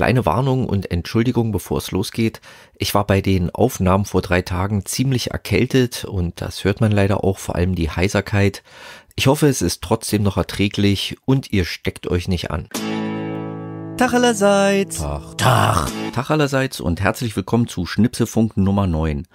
kleine Warnung und Entschuldigung, bevor es losgeht. Ich war bei den Aufnahmen vor drei Tagen ziemlich erkältet und das hört man leider auch, vor allem die Heiserkeit. Ich hoffe, es ist trotzdem noch erträglich und ihr steckt euch nicht an. Tag allerseits. Tag. Tag. Tag allerseits und herzlich willkommen zu Schnipsefunk Nummer 9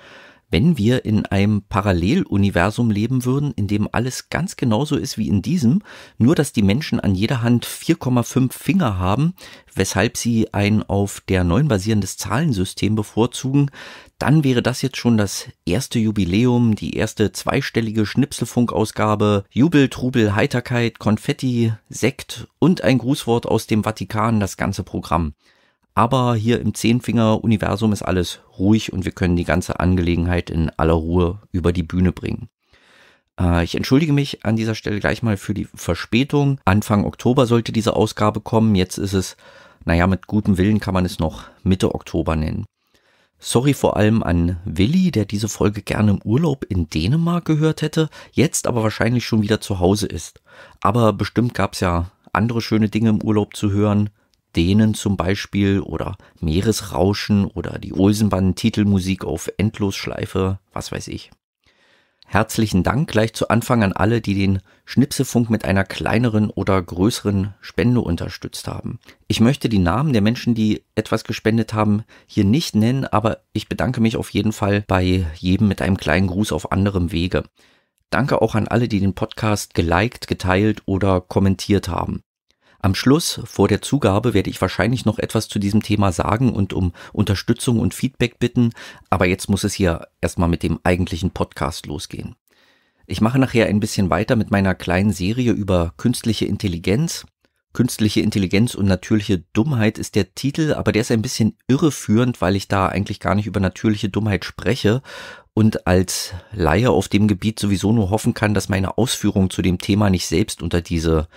wenn wir in einem Paralleluniversum leben würden, in dem alles ganz genauso ist wie in diesem, nur dass die Menschen an jeder Hand 4,5 Finger haben, weshalb sie ein auf der 9 basierendes Zahlensystem bevorzugen, dann wäre das jetzt schon das erste Jubiläum, die erste zweistellige Schnipselfunkausgabe, Jubel, Trubel, Heiterkeit, Konfetti, Sekt und ein Grußwort aus dem Vatikan, das ganze Programm. Aber hier im Zehnfinger-Universum ist alles ruhig und wir können die ganze Angelegenheit in aller Ruhe über die Bühne bringen. Äh, ich entschuldige mich an dieser Stelle gleich mal für die Verspätung. Anfang Oktober sollte diese Ausgabe kommen. Jetzt ist es, naja, mit gutem Willen kann man es noch Mitte Oktober nennen. Sorry vor allem an Willi, der diese Folge gerne im Urlaub in Dänemark gehört hätte, jetzt aber wahrscheinlich schon wieder zu Hause ist. Aber bestimmt gab es ja andere schöne Dinge im Urlaub zu hören. Dänen zum Beispiel oder Meeresrauschen oder die Olsenbahn-Titelmusik auf Endlosschleife, was weiß ich. Herzlichen Dank gleich zu Anfang an alle, die den Schnipsefunk mit einer kleineren oder größeren Spende unterstützt haben. Ich möchte die Namen der Menschen, die etwas gespendet haben, hier nicht nennen, aber ich bedanke mich auf jeden Fall bei jedem mit einem kleinen Gruß auf anderem Wege. Danke auch an alle, die den Podcast geliked, geteilt oder kommentiert haben. Am Schluss, vor der Zugabe, werde ich wahrscheinlich noch etwas zu diesem Thema sagen und um Unterstützung und Feedback bitten, aber jetzt muss es hier erstmal mit dem eigentlichen Podcast losgehen. Ich mache nachher ein bisschen weiter mit meiner kleinen Serie über künstliche Intelligenz. Künstliche Intelligenz und natürliche Dummheit ist der Titel, aber der ist ein bisschen irreführend, weil ich da eigentlich gar nicht über natürliche Dummheit spreche und als Laie auf dem Gebiet sowieso nur hoffen kann, dass meine Ausführungen zu dem Thema nicht selbst unter diese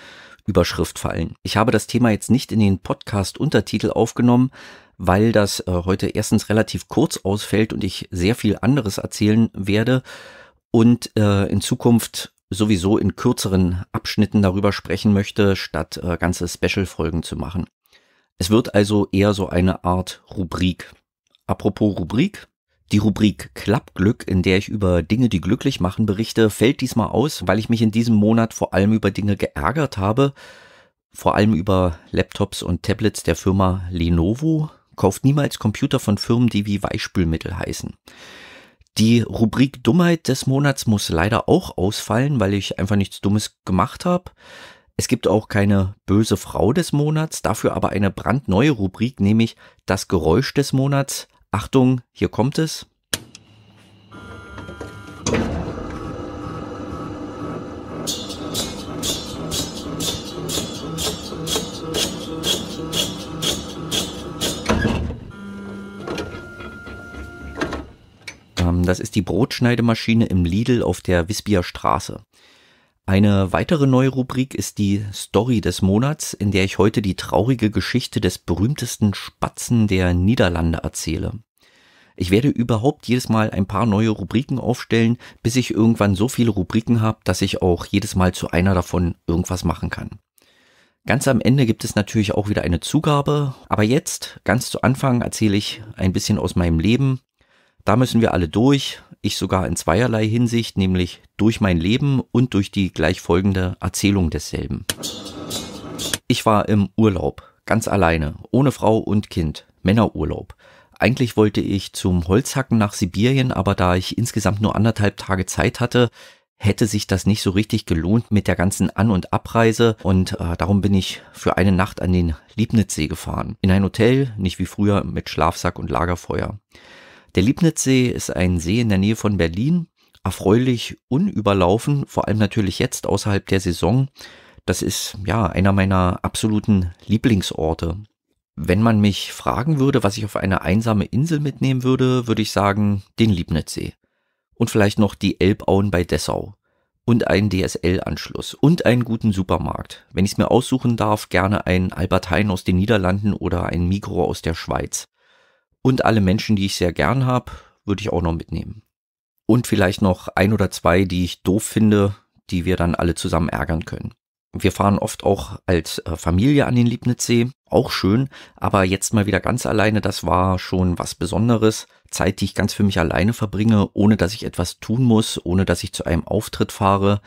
Überschrift fallen. Ich habe das Thema jetzt nicht in den Podcast-Untertitel aufgenommen, weil das äh, heute erstens relativ kurz ausfällt und ich sehr viel anderes erzählen werde und äh, in Zukunft sowieso in kürzeren Abschnitten darüber sprechen möchte, statt äh, ganze Special-Folgen zu machen. Es wird also eher so eine Art Rubrik. Apropos Rubrik, die Rubrik Klappglück, in der ich über Dinge, die glücklich machen, berichte, fällt diesmal aus, weil ich mich in diesem Monat vor allem über Dinge geärgert habe. Vor allem über Laptops und Tablets der Firma Lenovo. Kauft niemals Computer von Firmen, die wie Weichspülmittel heißen. Die Rubrik Dummheit des Monats muss leider auch ausfallen, weil ich einfach nichts Dummes gemacht habe. Es gibt auch keine böse Frau des Monats, dafür aber eine brandneue Rubrik, nämlich das Geräusch des Monats Achtung, hier kommt es. Ähm, das ist die Brotschneidemaschine im Lidl auf der Wisbier Straße. Eine weitere neue Rubrik ist die Story des Monats, in der ich heute die traurige Geschichte des berühmtesten Spatzen der Niederlande erzähle. Ich werde überhaupt jedes Mal ein paar neue Rubriken aufstellen, bis ich irgendwann so viele Rubriken habe, dass ich auch jedes Mal zu einer davon irgendwas machen kann. Ganz am Ende gibt es natürlich auch wieder eine Zugabe, aber jetzt, ganz zu Anfang, erzähle ich ein bisschen aus meinem Leben, da müssen wir alle durch, ich sogar in zweierlei Hinsicht, nämlich durch mein Leben und durch die gleichfolgende Erzählung desselben. Ich war im Urlaub, ganz alleine, ohne Frau und Kind, Männerurlaub. Eigentlich wollte ich zum Holzhacken nach Sibirien, aber da ich insgesamt nur anderthalb Tage Zeit hatte, hätte sich das nicht so richtig gelohnt mit der ganzen An- und Abreise und äh, darum bin ich für eine Nacht an den Liebnitzsee gefahren. In ein Hotel, nicht wie früher mit Schlafsack und Lagerfeuer. Der Liebnitzsee ist ein See in der Nähe von Berlin, erfreulich unüberlaufen, vor allem natürlich jetzt außerhalb der Saison. Das ist ja einer meiner absoluten Lieblingsorte. Wenn man mich fragen würde, was ich auf eine einsame Insel mitnehmen würde, würde ich sagen, den Liebnitzsee. Und vielleicht noch die Elbauen bei Dessau. Und einen DSL-Anschluss. Und einen guten Supermarkt. Wenn ich es mir aussuchen darf, gerne einen Albertein aus den Niederlanden oder einen Mikro aus der Schweiz und alle Menschen, die ich sehr gern habe, würde ich auch noch mitnehmen. Und vielleicht noch ein oder zwei, die ich doof finde, die wir dann alle zusammen ärgern können. Wir fahren oft auch als äh, Familie an den Liebnitzsee, auch schön, aber jetzt mal wieder ganz alleine, das war schon was Besonderes. Zeit, die ich ganz für mich alleine verbringe, ohne dass ich etwas tun muss, ohne dass ich zu einem Auftritt fahre,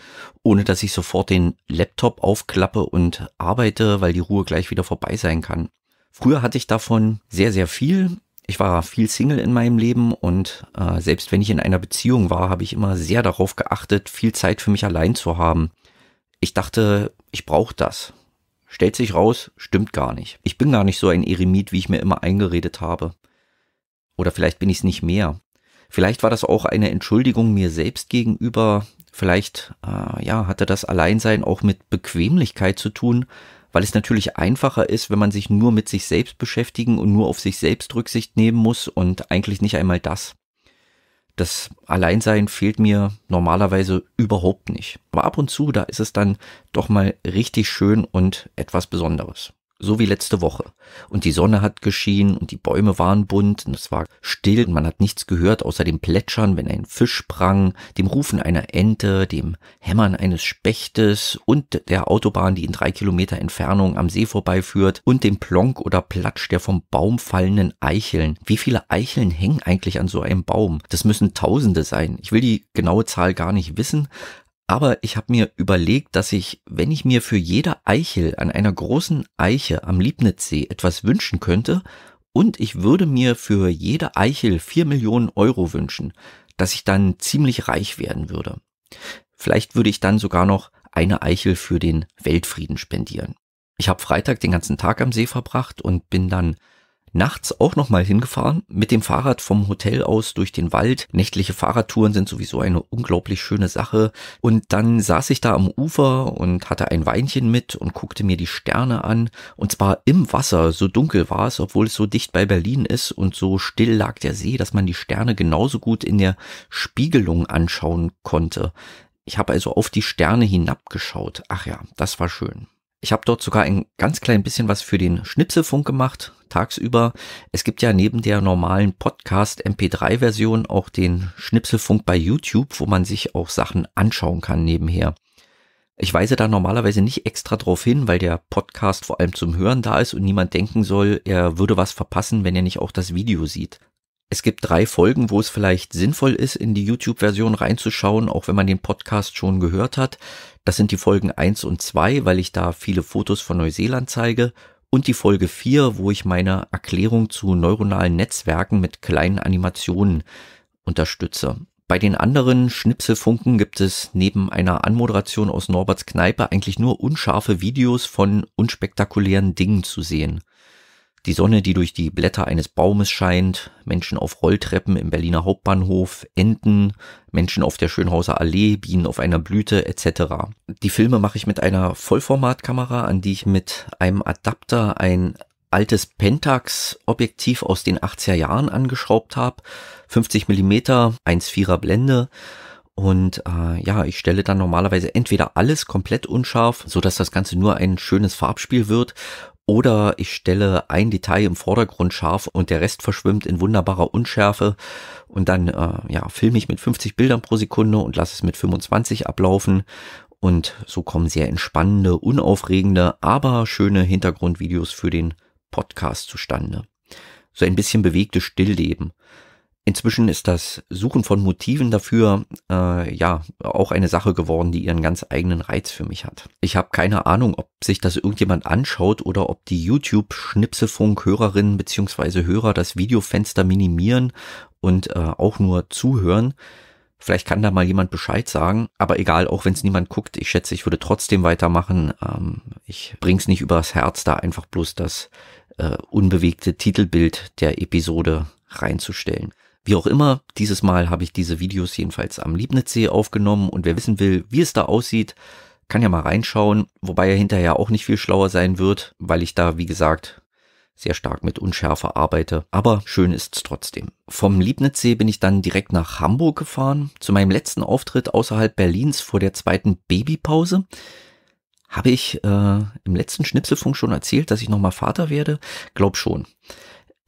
ohne dass ich sofort den Laptop aufklappe und arbeite, weil die Ruhe gleich wieder vorbei sein kann. Früher hatte ich davon sehr, sehr viel. Ich war viel Single in meinem Leben und äh, selbst wenn ich in einer Beziehung war, habe ich immer sehr darauf geachtet, viel Zeit für mich allein zu haben. Ich dachte, ich brauche das. Stellt sich raus, stimmt gar nicht. Ich bin gar nicht so ein Eremit, wie ich mir immer eingeredet habe. Oder vielleicht bin ich es nicht mehr. Vielleicht war das auch eine Entschuldigung mir selbst gegenüber. Vielleicht äh, ja, hatte das Alleinsein auch mit Bequemlichkeit zu tun, weil es natürlich einfacher ist, wenn man sich nur mit sich selbst beschäftigen und nur auf sich selbst Rücksicht nehmen muss und eigentlich nicht einmal das. Das Alleinsein fehlt mir normalerweise überhaupt nicht. Aber ab und zu, da ist es dann doch mal richtig schön und etwas Besonderes so wie letzte Woche. Und die Sonne hat geschienen und die Bäume waren bunt und es war still und man hat nichts gehört außer dem Plätschern, wenn ein Fisch sprang, dem Rufen einer Ente, dem Hämmern eines Spechtes und der Autobahn, die in drei Kilometer Entfernung am See vorbeiführt und dem Plonk oder Platsch der vom Baum fallenden Eicheln. Wie viele Eicheln hängen eigentlich an so einem Baum? Das müssen Tausende sein. Ich will die genaue Zahl gar nicht wissen, aber ich habe mir überlegt, dass ich, wenn ich mir für jede Eichel an einer großen Eiche am Liebnitzsee etwas wünschen könnte, und ich würde mir für jede Eichel vier Millionen Euro wünschen, dass ich dann ziemlich reich werden würde. Vielleicht würde ich dann sogar noch eine Eichel für den Weltfrieden spendieren. Ich habe Freitag den ganzen Tag am See verbracht und bin dann nachts auch nochmal hingefahren, mit dem Fahrrad vom Hotel aus durch den Wald. Nächtliche Fahrradtouren sind sowieso eine unglaublich schöne Sache. Und dann saß ich da am Ufer und hatte ein Weinchen mit und guckte mir die Sterne an. Und zwar im Wasser, so dunkel war es, obwohl es so dicht bei Berlin ist und so still lag der See, dass man die Sterne genauso gut in der Spiegelung anschauen konnte. Ich habe also auf die Sterne hinabgeschaut. Ach ja, das war schön. Ich habe dort sogar ein ganz klein bisschen was für den Schnipselfunk gemacht, tagsüber. Es gibt ja neben der normalen Podcast-MP3-Version auch den Schnipselfunk bei YouTube, wo man sich auch Sachen anschauen kann nebenher. Ich weise da normalerweise nicht extra drauf hin, weil der Podcast vor allem zum Hören da ist und niemand denken soll, er würde was verpassen, wenn er nicht auch das Video sieht. Es gibt drei Folgen, wo es vielleicht sinnvoll ist, in die YouTube-Version reinzuschauen, auch wenn man den Podcast schon gehört hat. Das sind die Folgen 1 und 2, weil ich da viele Fotos von Neuseeland zeige und die Folge 4, wo ich meine Erklärung zu neuronalen Netzwerken mit kleinen Animationen unterstütze. Bei den anderen Schnipselfunken gibt es neben einer Anmoderation aus Norberts Kneipe eigentlich nur unscharfe Videos von unspektakulären Dingen zu sehen. Die Sonne, die durch die Blätter eines Baumes scheint, Menschen auf Rolltreppen im Berliner Hauptbahnhof, Enten, Menschen auf der Schönhauser Allee, Bienen auf einer Blüte etc. Die Filme mache ich mit einer Vollformatkamera, an die ich mit einem Adapter ein altes Pentax-Objektiv aus den 80er Jahren angeschraubt habe. 50 mm, 1,4er Blende. Und äh, ja, ich stelle dann normalerweise entweder alles komplett unscharf, so dass das Ganze nur ein schönes Farbspiel wird, oder ich stelle ein Detail im Vordergrund scharf und der Rest verschwimmt in wunderbarer Unschärfe und dann äh, ja, filme ich mit 50 Bildern pro Sekunde und lasse es mit 25 ablaufen und so kommen sehr entspannende, unaufregende, aber schöne Hintergrundvideos für den Podcast zustande. So ein bisschen bewegte Stillleben. Inzwischen ist das Suchen von Motiven dafür äh, ja auch eine Sache geworden, die ihren ganz eigenen Reiz für mich hat. Ich habe keine Ahnung, ob sich das irgendjemand anschaut oder ob die YouTube-Schnipselfunk-Hörerinnen bzw. Hörer das Videofenster minimieren und äh, auch nur zuhören. Vielleicht kann da mal jemand Bescheid sagen, aber egal, auch wenn es niemand guckt, ich schätze, ich würde trotzdem weitermachen. Ähm, ich bring's nicht übers Herz, da einfach bloß das äh, unbewegte Titelbild der Episode reinzustellen. Wie auch immer, dieses Mal habe ich diese Videos jedenfalls am Liebnitzsee aufgenommen und wer wissen will, wie es da aussieht, kann ja mal reinschauen, wobei er hinterher auch nicht viel schlauer sein wird, weil ich da, wie gesagt, sehr stark mit Unschärfe arbeite. Aber schön ist es trotzdem. Vom Liebnitzsee bin ich dann direkt nach Hamburg gefahren. Zu meinem letzten Auftritt außerhalb Berlins vor der zweiten Babypause habe ich äh, im letzten Schnipselfunk schon erzählt, dass ich nochmal Vater werde. Glaub schon.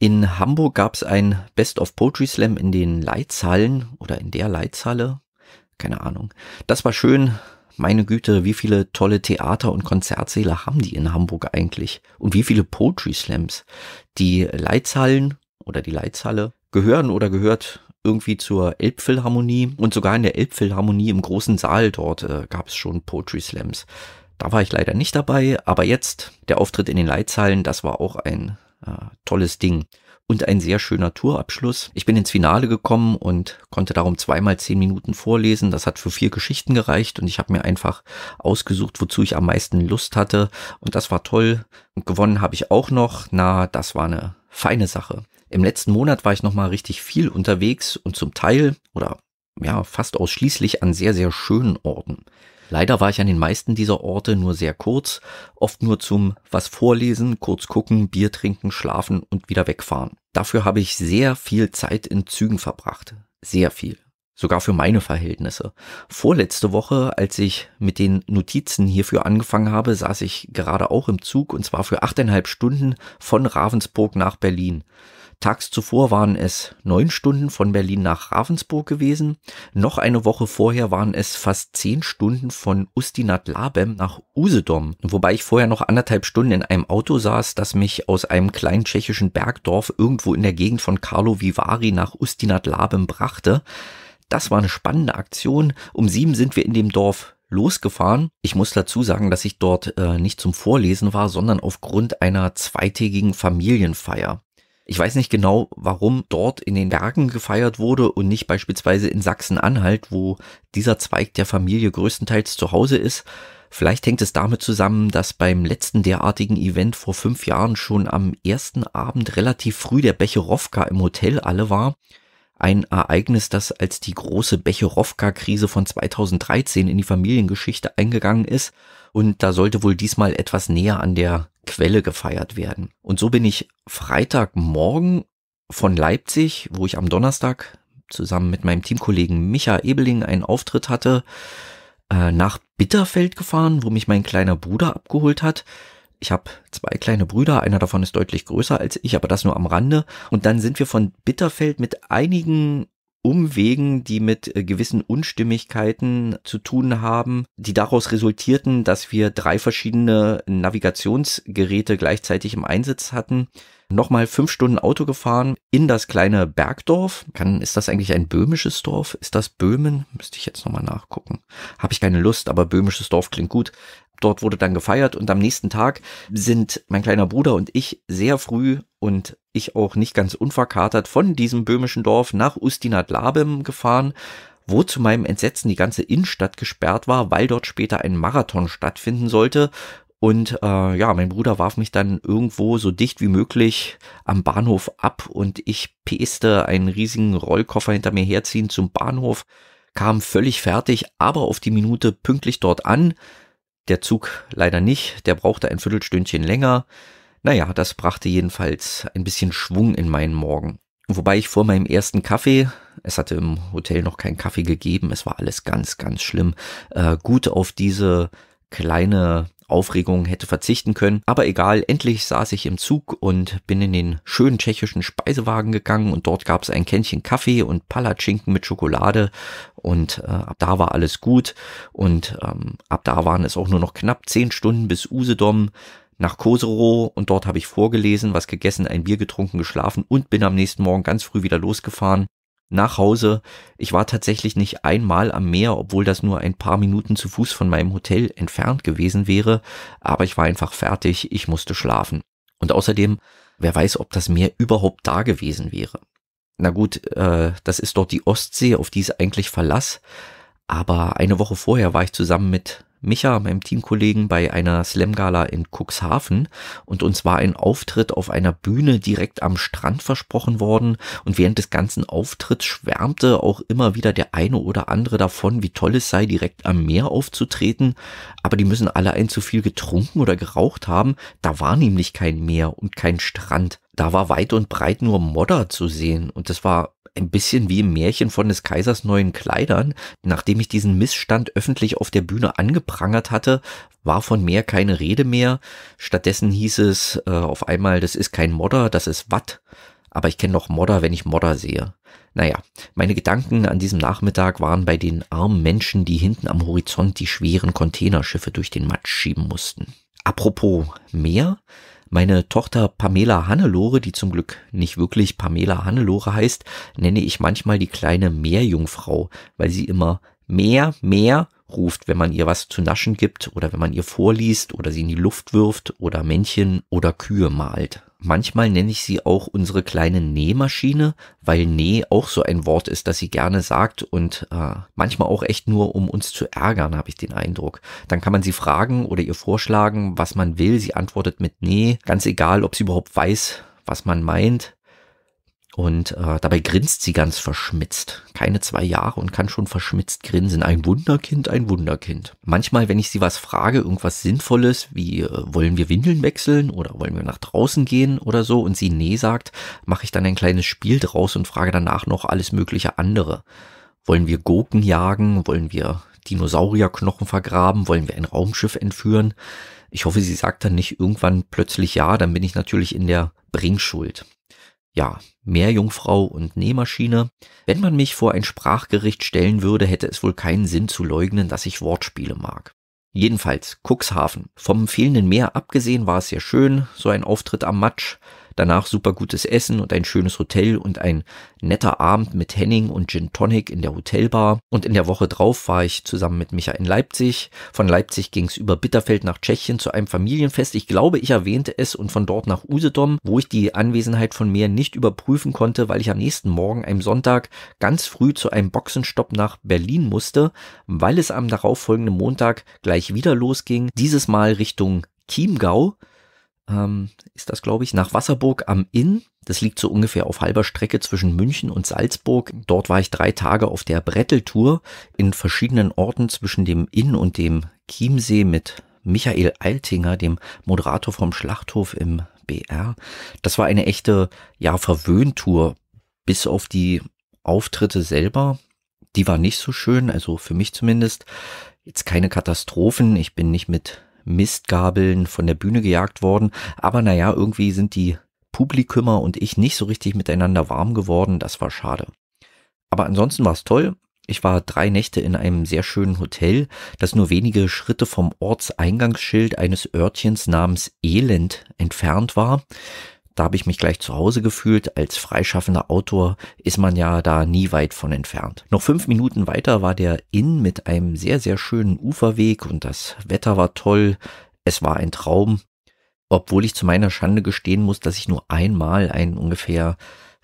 In Hamburg gab es ein Best of Poetry Slam in den Leitzhallen oder in der Leitzhalle. Keine Ahnung. Das war schön. Meine Güte, wie viele tolle Theater und Konzertsäle haben die in Hamburg eigentlich? Und wie viele Poetry Slams? Die Leitzhallen oder die Leitzhalle gehören oder gehört irgendwie zur Elbphilharmonie und sogar in der Elbphilharmonie im großen Saal dort äh, gab es schon Poetry Slams. Da war ich leider nicht dabei, aber jetzt der Auftritt in den Leitzhallen, das war auch ein äh, tolles Ding. Und ein sehr schöner Tourabschluss. Ich bin ins Finale gekommen und konnte darum zweimal zehn Minuten vorlesen. Das hat für vier Geschichten gereicht und ich habe mir einfach ausgesucht, wozu ich am meisten Lust hatte. Und das war toll. Und gewonnen habe ich auch noch. Na, das war eine feine Sache. Im letzten Monat war ich nochmal richtig viel unterwegs und zum Teil oder ja, fast ausschließlich an sehr, sehr schönen Orten. Leider war ich an den meisten dieser Orte nur sehr kurz, oft nur zum was vorlesen, kurz gucken, Bier trinken, schlafen und wieder wegfahren. Dafür habe ich sehr viel Zeit in Zügen verbracht. Sehr viel. Sogar für meine Verhältnisse. Vorletzte Woche, als ich mit den Notizen hierfür angefangen habe, saß ich gerade auch im Zug und zwar für achteinhalb Stunden von Ravensburg nach Berlin. Tags zuvor waren es neun Stunden von Berlin nach Ravensburg gewesen. Noch eine Woche vorher waren es fast zehn Stunden von Ustinat Labem nach Usedom. Wobei ich vorher noch anderthalb Stunden in einem Auto saß, das mich aus einem kleinen tschechischen Bergdorf irgendwo in der Gegend von Carlo Vivari nach Ustinat Labem brachte. Das war eine spannende Aktion. Um sieben sind wir in dem Dorf losgefahren. Ich muss dazu sagen, dass ich dort äh, nicht zum Vorlesen war, sondern aufgrund einer zweitägigen Familienfeier. Ich weiß nicht genau, warum dort in den Bergen gefeiert wurde und nicht beispielsweise in Sachsen-Anhalt, wo dieser Zweig der Familie größtenteils zu Hause ist. Vielleicht hängt es damit zusammen, dass beim letzten derartigen Event vor fünf Jahren schon am ersten Abend relativ früh der Becherowka im Hotel alle war. Ein Ereignis, das als die große Becherowka-Krise von 2013 in die Familiengeschichte eingegangen ist. Und da sollte wohl diesmal etwas näher an der Quelle gefeiert werden. Und so bin ich Freitagmorgen von Leipzig, wo ich am Donnerstag zusammen mit meinem Teamkollegen Micha Ebeling einen Auftritt hatte, äh, nach Bitterfeld gefahren, wo mich mein kleiner Bruder abgeholt hat. Ich habe zwei kleine Brüder, einer davon ist deutlich größer als ich, aber das nur am Rande. Und dann sind wir von Bitterfeld mit einigen Umwegen, die mit äh, gewissen Unstimmigkeiten zu tun haben, die daraus resultierten, dass wir drei verschiedene Navigationsgeräte gleichzeitig im Einsatz hatten. Nochmal fünf Stunden Auto gefahren in das kleine Bergdorf. Kann, ist das eigentlich ein böhmisches Dorf? Ist das Böhmen? Müsste ich jetzt nochmal nachgucken. Habe ich keine Lust, aber böhmisches Dorf klingt gut. Dort wurde dann gefeiert und am nächsten Tag sind mein kleiner Bruder und ich sehr früh und ich auch nicht ganz unverkatert von diesem böhmischen Dorf nach Ustinat Labem gefahren, wo zu meinem Entsetzen die ganze Innenstadt gesperrt war, weil dort später ein Marathon stattfinden sollte. Und äh, ja, mein Bruder warf mich dann irgendwo so dicht wie möglich am Bahnhof ab und ich peste einen riesigen Rollkoffer hinter mir herziehen zum Bahnhof, kam völlig fertig, aber auf die Minute pünktlich dort an, der Zug leider nicht, der brauchte ein Viertelstündchen länger. Naja, das brachte jedenfalls ein bisschen Schwung in meinen Morgen. Wobei ich vor meinem ersten Kaffee, es hatte im Hotel noch keinen Kaffee gegeben, es war alles ganz, ganz schlimm, äh, gut auf diese kleine Aufregung hätte verzichten können. Aber egal, endlich saß ich im Zug und bin in den schönen tschechischen Speisewagen gegangen und dort gab es ein Kännchen Kaffee und Palatschinken mit Schokolade und äh, ab da war alles gut und ähm, ab da waren es auch nur noch knapp zehn Stunden bis Usedom nach Kosovo und dort habe ich vorgelesen, was gegessen, ein Bier getrunken, geschlafen und bin am nächsten Morgen ganz früh wieder losgefahren nach Hause. Ich war tatsächlich nicht einmal am Meer, obwohl das nur ein paar Minuten zu Fuß von meinem Hotel entfernt gewesen wäre, aber ich war einfach fertig, ich musste schlafen. Und außerdem, wer weiß, ob das Meer überhaupt da gewesen wäre. Na gut, äh, das ist dort die Ostsee, auf die es eigentlich Verlass, aber eine Woche vorher war ich zusammen mit Micha, meinem Teamkollegen, bei einer Slam-Gala in Cuxhaven und uns war ein Auftritt auf einer Bühne direkt am Strand versprochen worden und während des ganzen Auftritts schwärmte auch immer wieder der eine oder andere davon, wie toll es sei, direkt am Meer aufzutreten, aber die müssen alle ein zu viel getrunken oder geraucht haben, da war nämlich kein Meer und kein Strand da war weit und breit nur Modder zu sehen und das war ein bisschen wie im Märchen von des Kaisers neuen Kleidern. Nachdem ich diesen Missstand öffentlich auf der Bühne angeprangert hatte, war von mehr keine Rede mehr. Stattdessen hieß es äh, auf einmal, das ist kein Modder, das ist Watt. Aber ich kenne doch Modder, wenn ich Modder sehe. Naja, meine Gedanken an diesem Nachmittag waren bei den armen Menschen, die hinten am Horizont die schweren Containerschiffe durch den Matsch schieben mussten. Apropos Meer, meine Tochter Pamela Hannelore, die zum Glück nicht wirklich Pamela Hannelore heißt, nenne ich manchmal die kleine Meerjungfrau, weil sie immer mehr, mehr ruft, wenn man ihr was zu naschen gibt oder wenn man ihr vorliest oder sie in die Luft wirft oder Männchen oder Kühe malt. Manchmal nenne ich sie auch unsere kleine Nähmaschine, weil Näh auch so ein Wort ist, das sie gerne sagt und äh, manchmal auch echt nur, um uns zu ärgern, habe ich den Eindruck. Dann kann man sie fragen oder ihr vorschlagen, was man will. Sie antwortet mit Näh, ganz egal, ob sie überhaupt weiß, was man meint. Und äh, dabei grinst sie ganz verschmitzt. Keine zwei Jahre und kann schon verschmitzt grinsen. Ein Wunderkind, ein Wunderkind. Manchmal, wenn ich sie was frage, irgendwas Sinnvolles, wie äh, wollen wir Windeln wechseln oder wollen wir nach draußen gehen oder so, und sie nee sagt, mache ich dann ein kleines Spiel draus und frage danach noch alles mögliche andere. Wollen wir Gurken jagen? Wollen wir Dinosaurierknochen vergraben? Wollen wir ein Raumschiff entführen? Ich hoffe, sie sagt dann nicht irgendwann plötzlich ja, dann bin ich natürlich in der Bringschuld ja, Meerjungfrau und Nähmaschine. Wenn man mich vor ein Sprachgericht stellen würde, hätte es wohl keinen Sinn zu leugnen, dass ich Wortspiele mag. Jedenfalls, Cuxhaven. Vom fehlenden Meer abgesehen war es sehr schön, so ein Auftritt am Matsch, danach super gutes Essen und ein schönes Hotel und ein netter Abend mit Henning und Gin Tonic in der Hotelbar. Und in der Woche drauf war ich zusammen mit Micha in Leipzig. Von Leipzig ging es über Bitterfeld nach Tschechien zu einem Familienfest. Ich glaube, ich erwähnte es und von dort nach Usedom, wo ich die Anwesenheit von mir nicht überprüfen konnte, weil ich am nächsten Morgen, einem Sonntag, ganz früh zu einem Boxenstopp nach Berlin musste, weil es am darauffolgenden Montag gleich wieder losging. Dieses Mal Richtung Chiemgau ähm, ist das, glaube ich, nach Wasserburg am Inn. Das liegt so ungefähr auf halber Strecke zwischen München und Salzburg. Dort war ich drei Tage auf der Bretteltour in verschiedenen Orten zwischen dem Inn und dem Chiemsee mit Michael Altinger, dem Moderator vom Schlachthof im BR. Das war eine echte, ja, Verwöhntour, bis auf die Auftritte selber. Die war nicht so schön, also für mich zumindest. Jetzt keine Katastrophen. Ich bin nicht mit Mistgabeln von der Bühne gejagt worden. Aber naja, irgendwie sind die Publikümer und ich nicht so richtig miteinander warm geworden. Das war schade. Aber ansonsten war es toll. Ich war drei Nächte in einem sehr schönen Hotel, das nur wenige Schritte vom Ortseingangsschild eines Örtchens namens Elend entfernt war. Da habe ich mich gleich zu Hause gefühlt. Als freischaffender Autor ist man ja da nie weit von entfernt. Noch fünf Minuten weiter war der Inn mit einem sehr, sehr schönen Uferweg und das Wetter war toll. Es war ein Traum. Obwohl ich zu meiner Schande gestehen muss, dass ich nur einmal einen ungefähr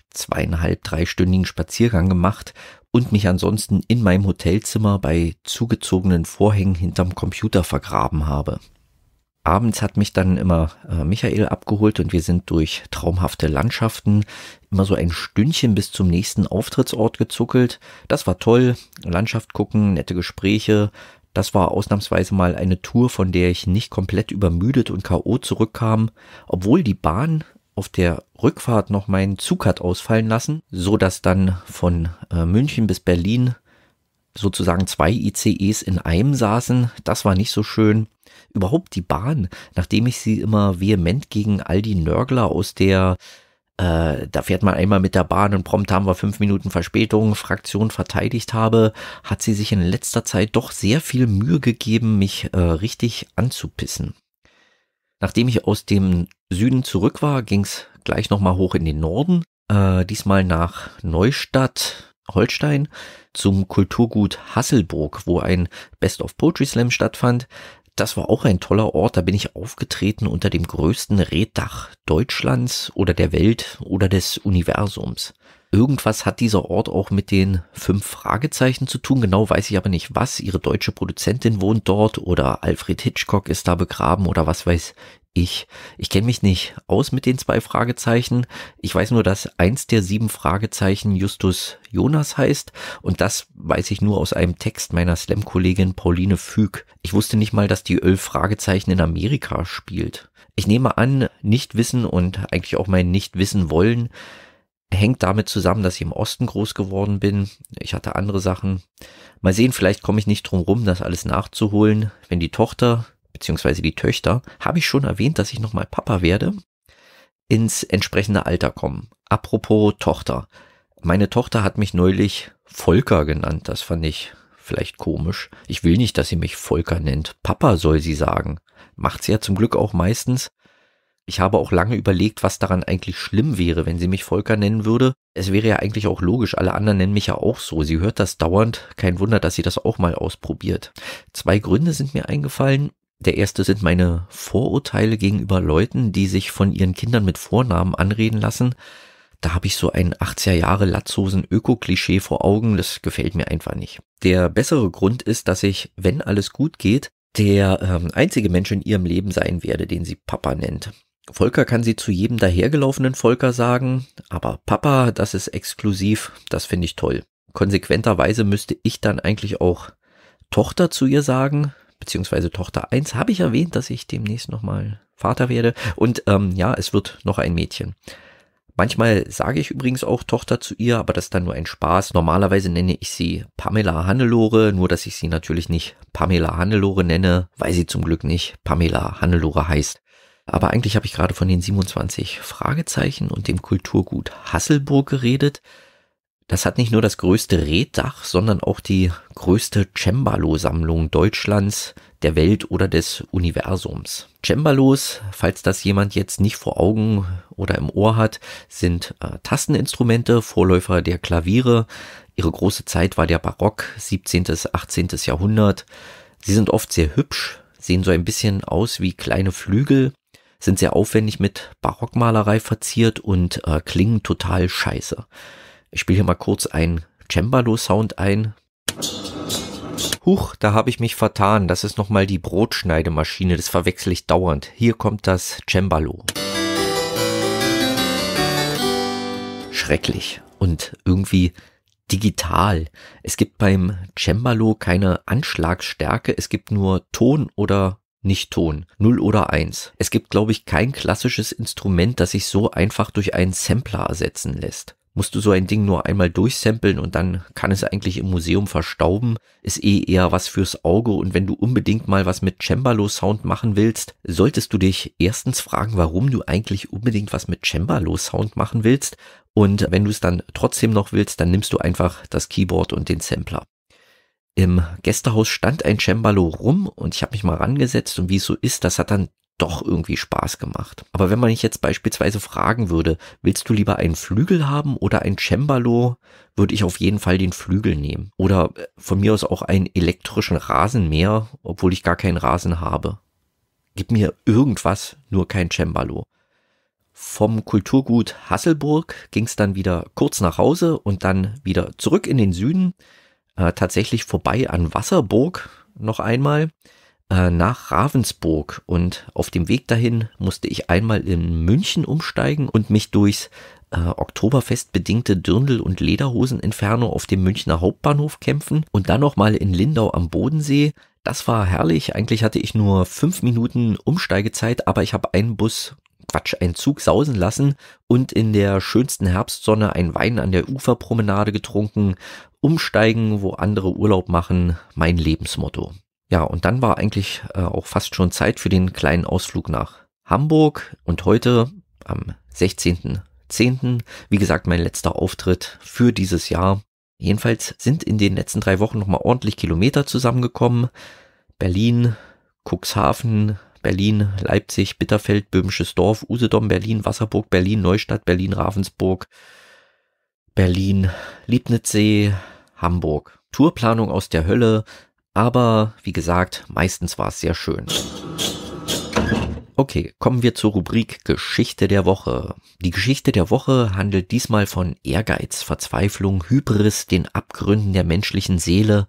zweieinhalb, dreistündigen Spaziergang gemacht und mich ansonsten in meinem Hotelzimmer bei zugezogenen Vorhängen hinterm Computer vergraben habe. Abends hat mich dann immer äh, Michael abgeholt und wir sind durch traumhafte Landschaften immer so ein Stündchen bis zum nächsten Auftrittsort gezuckelt. Das war toll. Landschaft gucken, nette Gespräche. Das war ausnahmsweise mal eine Tour, von der ich nicht komplett übermüdet und K.O. zurückkam, obwohl die Bahn auf der Rückfahrt noch meinen Zug hat ausfallen lassen, so dass dann von äh, München bis Berlin sozusagen zwei ICEs in einem saßen. Das war nicht so schön überhaupt die Bahn, nachdem ich sie immer vehement gegen all die Nörgler aus der äh, da fährt man einmal mit der Bahn und prompt haben wir fünf Minuten Verspätung, Fraktion verteidigt habe, hat sie sich in letzter Zeit doch sehr viel Mühe gegeben, mich äh, richtig anzupissen. Nachdem ich aus dem Süden zurück war, ging's gleich nochmal hoch in den Norden, äh, diesmal nach Neustadt, Holstein, zum Kulturgut Hasselburg, wo ein Best of Poetry Slam stattfand. Das war auch ein toller Ort, da bin ich aufgetreten unter dem größten Reddach Deutschlands oder der Welt oder des Universums. Irgendwas hat dieser Ort auch mit den fünf Fragezeichen zu tun, genau weiß ich aber nicht was. Ihre deutsche Produzentin wohnt dort oder Alfred Hitchcock ist da begraben oder was weiß ich, ich kenne mich nicht aus mit den zwei Fragezeichen. Ich weiß nur, dass eins der sieben Fragezeichen Justus Jonas heißt und das weiß ich nur aus einem Text meiner Slam-Kollegin Pauline Füg. Ich wusste nicht mal, dass die Öl Fragezeichen in Amerika spielt. Ich nehme an, nicht wissen und eigentlich auch mein nicht wissen wollen hängt damit zusammen, dass ich im Osten groß geworden bin. Ich hatte andere Sachen. Mal sehen, vielleicht komme ich nicht drum rum, das alles nachzuholen, wenn die Tochter beziehungsweise die Töchter, habe ich schon erwähnt, dass ich nochmal Papa werde, ins entsprechende Alter kommen. Apropos Tochter. Meine Tochter hat mich neulich Volker genannt. Das fand ich vielleicht komisch. Ich will nicht, dass sie mich Volker nennt. Papa soll sie sagen. Macht sie ja zum Glück auch meistens. Ich habe auch lange überlegt, was daran eigentlich schlimm wäre, wenn sie mich Volker nennen würde. Es wäre ja eigentlich auch logisch, alle anderen nennen mich ja auch so. Sie hört das dauernd. Kein Wunder, dass sie das auch mal ausprobiert. Zwei Gründe sind mir eingefallen. Der erste sind meine Vorurteile gegenüber Leuten, die sich von ihren Kindern mit Vornamen anreden lassen. Da habe ich so ein 80er Jahre Latzhosen Öko-Klischee vor Augen, das gefällt mir einfach nicht. Der bessere Grund ist, dass ich, wenn alles gut geht, der ähm, einzige Mensch in ihrem Leben sein werde, den sie Papa nennt. Volker kann sie zu jedem dahergelaufenen Volker sagen, aber Papa, das ist exklusiv, das finde ich toll. Konsequenterweise müsste ich dann eigentlich auch Tochter zu ihr sagen, beziehungsweise Tochter 1 habe ich erwähnt, dass ich demnächst nochmal Vater werde. Und ähm, ja, es wird noch ein Mädchen. Manchmal sage ich übrigens auch Tochter zu ihr, aber das ist dann nur ein Spaß. Normalerweise nenne ich sie Pamela Hannelore, nur dass ich sie natürlich nicht Pamela Hannelore nenne, weil sie zum Glück nicht Pamela Hannelore heißt. Aber eigentlich habe ich gerade von den 27 Fragezeichen und dem Kulturgut Hasselburg geredet. Das hat nicht nur das größte Reddach, sondern auch die größte Cembalo-Sammlung Deutschlands, der Welt oder des Universums. Cembalos, falls das jemand jetzt nicht vor Augen oder im Ohr hat, sind äh, Tasteninstrumente, Vorläufer der Klaviere. Ihre große Zeit war der Barock, 17. bis 18. Jahrhundert. Sie sind oft sehr hübsch, sehen so ein bisschen aus wie kleine Flügel, sind sehr aufwendig mit Barockmalerei verziert und äh, klingen total scheiße. Ich spiele hier mal kurz einen Cembalo-Sound ein. Huch, da habe ich mich vertan. Das ist nochmal die Brotschneidemaschine. Das verwechsel ich dauernd. Hier kommt das Cembalo. Schrecklich und irgendwie digital. Es gibt beim Cembalo keine Anschlagsstärke. Es gibt nur Ton oder nicht Ton. Null oder Eins. Es gibt, glaube ich, kein klassisches Instrument, das sich so einfach durch einen Sampler ersetzen lässt musst du so ein Ding nur einmal durchsampeln und dann kann es eigentlich im Museum verstauben. Ist eh eher was fürs Auge und wenn du unbedingt mal was mit Cembalo-Sound machen willst, solltest du dich erstens fragen, warum du eigentlich unbedingt was mit Cembalo-Sound machen willst und wenn du es dann trotzdem noch willst, dann nimmst du einfach das Keyboard und den Sampler. Im Gästehaus stand ein Cembalo rum und ich habe mich mal rangesetzt und wie es so ist, das hat dann doch irgendwie Spaß gemacht. Aber wenn man mich jetzt beispielsweise fragen würde, willst du lieber einen Flügel haben oder ein Cembalo, würde ich auf jeden Fall den Flügel nehmen. Oder äh, von mir aus auch einen elektrischen Rasenmäher, obwohl ich gar keinen Rasen habe. Gib mir irgendwas, nur kein Cembalo. Vom Kulturgut Hasselburg ging es dann wieder kurz nach Hause und dann wieder zurück in den Süden, äh, tatsächlich vorbei an Wasserburg noch einmal äh, nach Ravensburg und auf dem Weg dahin musste ich einmal in München umsteigen und mich durchs äh, Oktoberfest bedingte Dirndl- und Lederhosen-Inferno auf dem Münchner Hauptbahnhof kämpfen und dann nochmal in Lindau am Bodensee. Das war herrlich. Eigentlich hatte ich nur fünf Minuten Umsteigezeit, aber ich habe einen Bus, Quatsch, einen Zug sausen lassen und in der schönsten Herbstsonne einen Wein an der Uferpromenade getrunken. Umsteigen, wo andere Urlaub machen, mein Lebensmotto. Ja, und dann war eigentlich äh, auch fast schon Zeit für den kleinen Ausflug nach Hamburg und heute am 16.10., wie gesagt, mein letzter Auftritt für dieses Jahr. Jedenfalls sind in den letzten drei Wochen nochmal ordentlich Kilometer zusammengekommen. Berlin, Cuxhaven, Berlin, Leipzig, Bitterfeld, Böhmisches Dorf, Usedom, Berlin, Wasserburg, Berlin, Neustadt, Berlin, Ravensburg, Berlin, Liebnitzsee, Hamburg. Tourplanung aus der Hölle, aber wie gesagt, meistens war es sehr schön. Okay, kommen wir zur Rubrik Geschichte der Woche. Die Geschichte der Woche handelt diesmal von Ehrgeiz, Verzweiflung, Hybris, den Abgründen der menschlichen Seele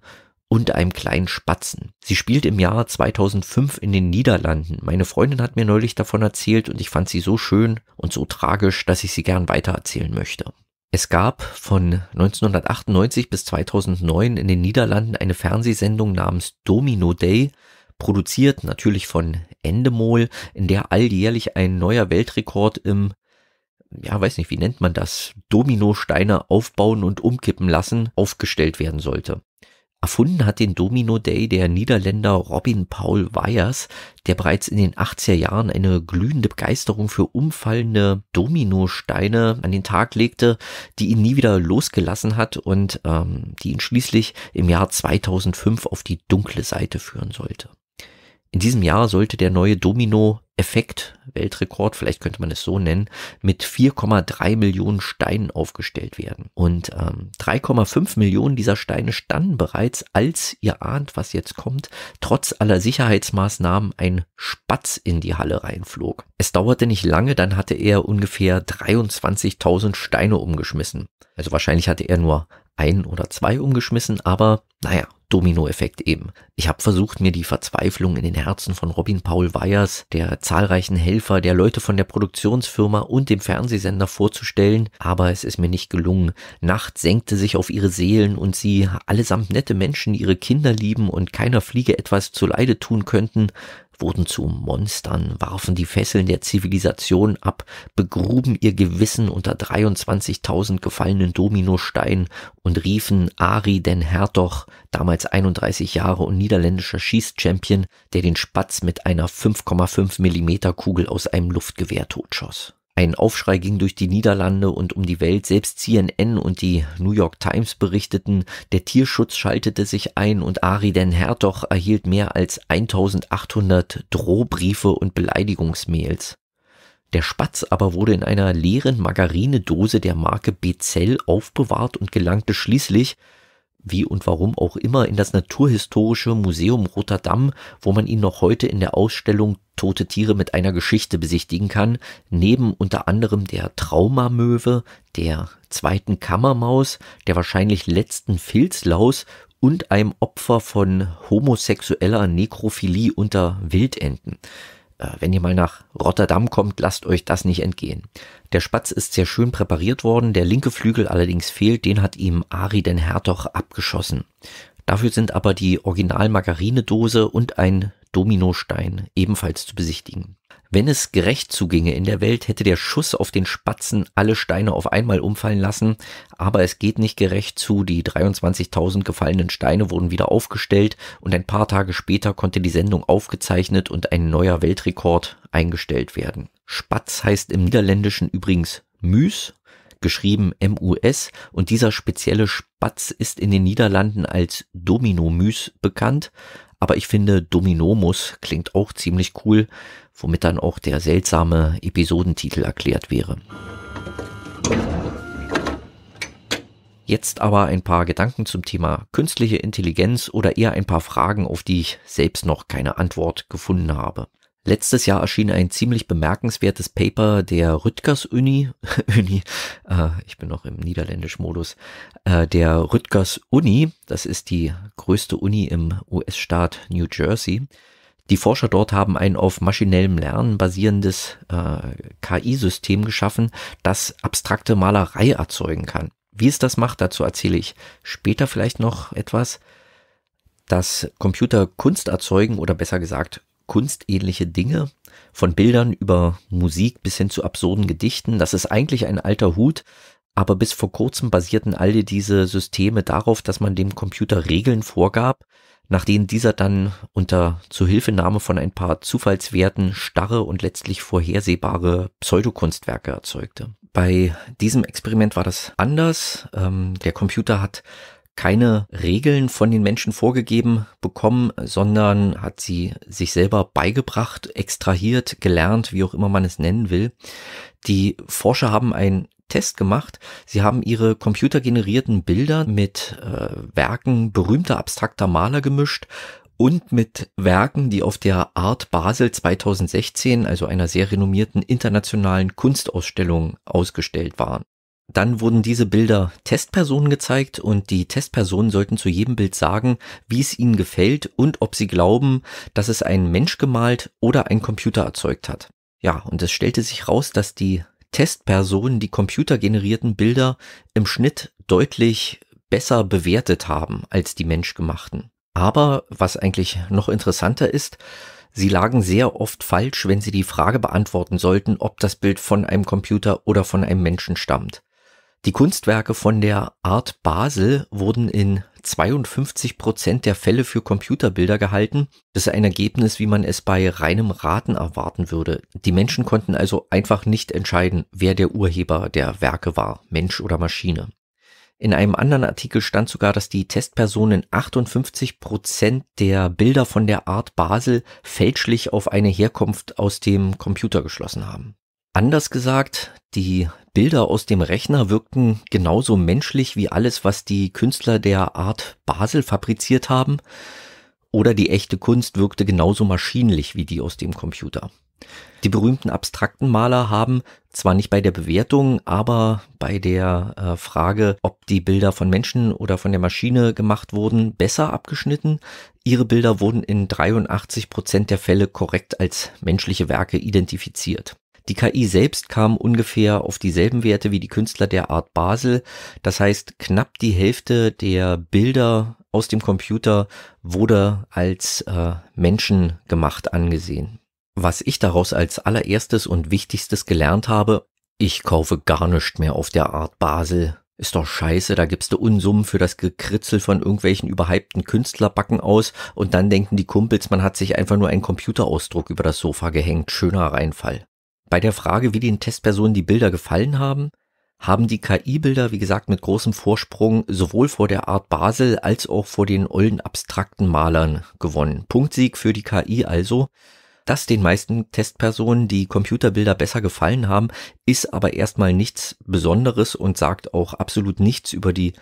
und einem kleinen Spatzen. Sie spielt im Jahr 2005 in den Niederlanden. Meine Freundin hat mir neulich davon erzählt und ich fand sie so schön und so tragisch, dass ich sie gern weitererzählen möchte. Es gab von 1998 bis 2009 in den Niederlanden eine Fernsehsendung namens Domino Day, produziert natürlich von Endemol, in der alljährlich ein neuer Weltrekord im, ja, weiß nicht, wie nennt man das, Dominosteine aufbauen und umkippen lassen, aufgestellt werden sollte. Erfunden hat den Domino Day der Niederländer Robin Paul Weyers, der bereits in den 80er Jahren eine glühende Begeisterung für umfallende Dominosteine an den Tag legte, die ihn nie wieder losgelassen hat und ähm, die ihn schließlich im Jahr 2005 auf die dunkle Seite führen sollte. In diesem Jahr sollte der neue Domino-Effekt, Weltrekord, vielleicht könnte man es so nennen, mit 4,3 Millionen Steinen aufgestellt werden. Und ähm, 3,5 Millionen dieser Steine standen bereits, als ihr ahnt, was jetzt kommt, trotz aller Sicherheitsmaßnahmen ein Spatz in die Halle reinflog. Es dauerte nicht lange, dann hatte er ungefähr 23.000 Steine umgeschmissen. Also wahrscheinlich hatte er nur ein oder zwei umgeschmissen, aber naja, Dominoeffekt eben. Ich habe versucht, mir die Verzweiflung in den Herzen von Robin Paul Weyers, der zahlreichen Helfer, der Leute von der Produktionsfirma und dem Fernsehsender vorzustellen, aber es ist mir nicht gelungen. Nacht senkte sich auf ihre Seelen und sie, allesamt nette Menschen, ihre Kinder lieben und keiner Fliege etwas zuleide tun könnten, wurden zu Monstern, warfen die Fesseln der Zivilisation ab, begruben ihr Gewissen unter 23.000 gefallenen Dominosteinen und riefen Ari den Hertog, damals 31 Jahre und niederländischer Schießchampion, der den Spatz mit einer 5,5 Millimeter Kugel aus einem Luftgewehr totschoss. Ein Aufschrei ging durch die Niederlande und um die Welt. Selbst CNN und die New York Times berichteten, der Tierschutz schaltete sich ein und Ari Den Hertog erhielt mehr als 1800 Drohbriefe und Beleidigungsmails. Der Spatz aber wurde in einer leeren Margarinedose der Marke Bezell aufbewahrt und gelangte schließlich wie und warum auch immer, in das Naturhistorische Museum Rotterdam, wo man ihn noch heute in der Ausstellung Tote Tiere mit einer Geschichte besichtigen kann, neben unter anderem der Traumamöwe, der zweiten Kammermaus, der wahrscheinlich letzten Filzlaus und einem Opfer von homosexueller Nekrophilie unter Wildenten. Äh, wenn ihr mal nach Rotterdam kommt, lasst euch das nicht entgehen. Der Spatz ist sehr schön präpariert worden, der linke Flügel allerdings fehlt, den hat ihm Ari den Hertog abgeschossen. Dafür sind aber die Original-Margarinedose und ein Dominostein ebenfalls zu besichtigen. Wenn es gerecht zuginge in der Welt, hätte der Schuss auf den Spatzen alle Steine auf einmal umfallen lassen, aber es geht nicht gerecht zu, die 23.000 gefallenen Steine wurden wieder aufgestellt und ein paar Tage später konnte die Sendung aufgezeichnet und ein neuer Weltrekord eingestellt werden. Spatz heißt im Niederländischen übrigens Müs geschrieben M-U-S, und dieser spezielle Spatz ist in den Niederlanden als Dominomüs bekannt, aber ich finde, Dominomus klingt auch ziemlich cool, womit dann auch der seltsame Episodentitel erklärt wäre. Jetzt aber ein paar Gedanken zum Thema künstliche Intelligenz oder eher ein paar Fragen, auf die ich selbst noch keine Antwort gefunden habe. Letztes Jahr erschien ein ziemlich bemerkenswertes Paper der Rüttgers Uni, Uni äh, ich bin noch im niederländischen Modus, äh, der Rüttgers Uni, das ist die größte Uni im US-Staat New Jersey. Die Forscher dort haben ein auf maschinellem Lernen basierendes äh, KI-System geschaffen, das abstrakte Malerei erzeugen kann. Wie es das macht, dazu erzähle ich später vielleicht noch etwas. Dass Computer Kunst erzeugen oder besser gesagt kunstähnliche Dinge, von Bildern über Musik bis hin zu absurden Gedichten. Das ist eigentlich ein alter Hut, aber bis vor kurzem basierten alle diese Systeme darauf, dass man dem Computer Regeln vorgab, nach denen dieser dann unter Zuhilfenahme von ein paar Zufallswerten starre und letztlich vorhersehbare Pseudokunstwerke erzeugte. Bei diesem Experiment war das anders. Ähm, der Computer hat keine Regeln von den Menschen vorgegeben bekommen, sondern hat sie sich selber beigebracht, extrahiert, gelernt, wie auch immer man es nennen will. Die Forscher haben einen Test gemacht. Sie haben ihre computergenerierten Bilder mit äh, Werken berühmter abstrakter Maler gemischt und mit Werken, die auf der Art Basel 2016, also einer sehr renommierten internationalen Kunstausstellung, ausgestellt waren. Dann wurden diese Bilder Testpersonen gezeigt und die Testpersonen sollten zu jedem Bild sagen, wie es ihnen gefällt und ob sie glauben, dass es ein Mensch gemalt oder ein Computer erzeugt hat. Ja, und es stellte sich raus, dass die Testpersonen die computergenerierten Bilder im Schnitt deutlich besser bewertet haben als die menschgemachten. Aber was eigentlich noch interessanter ist, sie lagen sehr oft falsch, wenn sie die Frage beantworten sollten, ob das Bild von einem Computer oder von einem Menschen stammt. Die Kunstwerke von der Art Basel wurden in 52 Prozent der Fälle für Computerbilder gehalten. Das ist ein Ergebnis, wie man es bei reinem Raten erwarten würde. Die Menschen konnten also einfach nicht entscheiden, wer der Urheber der Werke war, Mensch oder Maschine. In einem anderen Artikel stand sogar, dass die Testpersonen 58 Prozent der Bilder von der Art Basel fälschlich auf eine Herkunft aus dem Computer geschlossen haben. Anders gesagt, die Bilder aus dem Rechner wirkten genauso menschlich wie alles, was die Künstler der Art Basel fabriziert haben, oder die echte Kunst wirkte genauso maschinlich wie die aus dem Computer. Die berühmten abstrakten Maler haben zwar nicht bei der Bewertung, aber bei der äh, Frage, ob die Bilder von Menschen oder von der Maschine gemacht wurden, besser abgeschnitten. Ihre Bilder wurden in 83 Prozent der Fälle korrekt als menschliche Werke identifiziert. Die KI selbst kam ungefähr auf dieselben Werte wie die Künstler der Art Basel. Das heißt, knapp die Hälfte der Bilder aus dem Computer wurde als äh, Menschen gemacht angesehen. Was ich daraus als allererstes und wichtigstes gelernt habe, ich kaufe gar nichts mehr auf der Art Basel. Ist doch scheiße, da gibst du Unsummen für das Gekritzel von irgendwelchen überhypten Künstlerbacken aus und dann denken die Kumpels, man hat sich einfach nur einen Computerausdruck über das Sofa gehängt. Schöner Reinfall. Bei der Frage, wie den Testpersonen die Bilder gefallen haben, haben die KI-Bilder, wie gesagt, mit großem Vorsprung sowohl vor der Art Basel als auch vor den olden abstrakten Malern gewonnen. Punktsieg für die KI also. Dass den meisten Testpersonen die Computerbilder besser gefallen haben, ist aber erstmal nichts Besonderes und sagt auch absolut nichts über die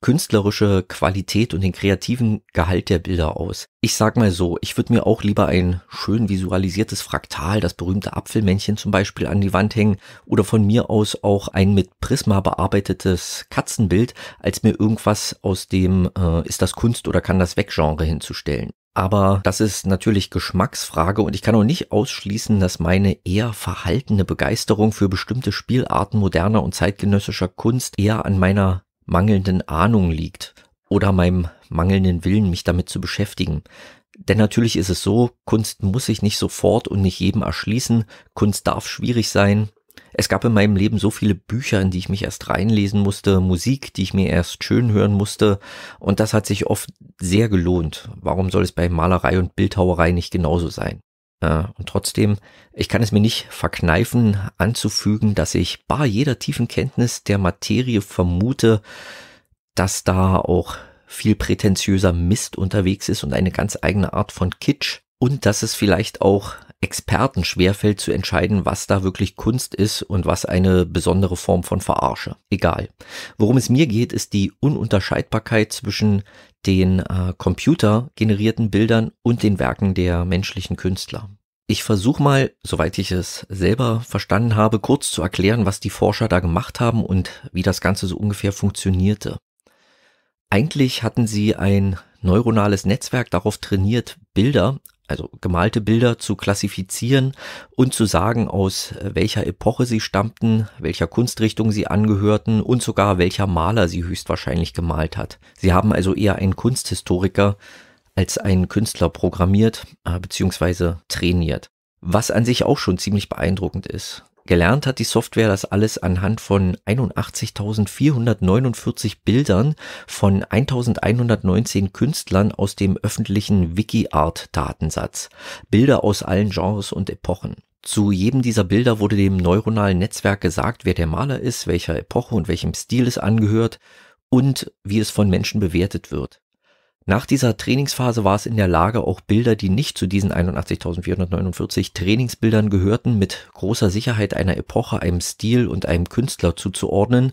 künstlerische Qualität und den kreativen Gehalt der Bilder aus. Ich sag mal so, ich würde mir auch lieber ein schön visualisiertes Fraktal, das berühmte Apfelmännchen zum Beispiel, an die Wand hängen oder von mir aus auch ein mit Prisma bearbeitetes Katzenbild, als mir irgendwas aus dem äh, Ist das Kunst oder kann das weg Genre hinzustellen. Aber das ist natürlich Geschmacksfrage und ich kann auch nicht ausschließen, dass meine eher verhaltene Begeisterung für bestimmte Spielarten moderner und zeitgenössischer Kunst eher an meiner mangelnden Ahnung liegt oder meinem mangelnden Willen, mich damit zu beschäftigen. Denn natürlich ist es so, Kunst muss sich nicht sofort und nicht jedem erschließen, Kunst darf schwierig sein, es gab in meinem Leben so viele Bücher, in die ich mich erst reinlesen musste, Musik, die ich mir erst schön hören musste. Und das hat sich oft sehr gelohnt. Warum soll es bei Malerei und Bildhauerei nicht genauso sein? Und trotzdem, ich kann es mir nicht verkneifen, anzufügen, dass ich bar jeder tiefen Kenntnis der Materie vermute, dass da auch viel prätentiöser Mist unterwegs ist und eine ganz eigene Art von Kitsch und dass es vielleicht auch Experten schwerfällt zu entscheiden, was da wirklich Kunst ist und was eine besondere Form von Verarsche. Egal. Worum es mir geht, ist die Ununterscheidbarkeit zwischen den äh, computergenerierten Bildern und den Werken der menschlichen Künstler. Ich versuche mal, soweit ich es selber verstanden habe, kurz zu erklären, was die Forscher da gemacht haben und wie das Ganze so ungefähr funktionierte. Eigentlich hatten sie ein neuronales Netzwerk darauf trainiert, Bilder also gemalte Bilder zu klassifizieren und zu sagen, aus welcher Epoche sie stammten, welcher Kunstrichtung sie angehörten und sogar welcher Maler sie höchstwahrscheinlich gemalt hat. Sie haben also eher einen Kunsthistoriker als einen Künstler programmiert äh, bzw. trainiert. Was an sich auch schon ziemlich beeindruckend ist. Gelernt hat die Software das alles anhand von 81.449 Bildern von 1.119 Künstlern aus dem öffentlichen WikiArt-Datensatz. Bilder aus allen Genres und Epochen. Zu jedem dieser Bilder wurde dem neuronalen Netzwerk gesagt, wer der Maler ist, welcher Epoche und welchem Stil es angehört und wie es von Menschen bewertet wird. Nach dieser Trainingsphase war es in der Lage, auch Bilder, die nicht zu diesen 81.449 Trainingsbildern gehörten, mit großer Sicherheit einer Epoche, einem Stil und einem Künstler zuzuordnen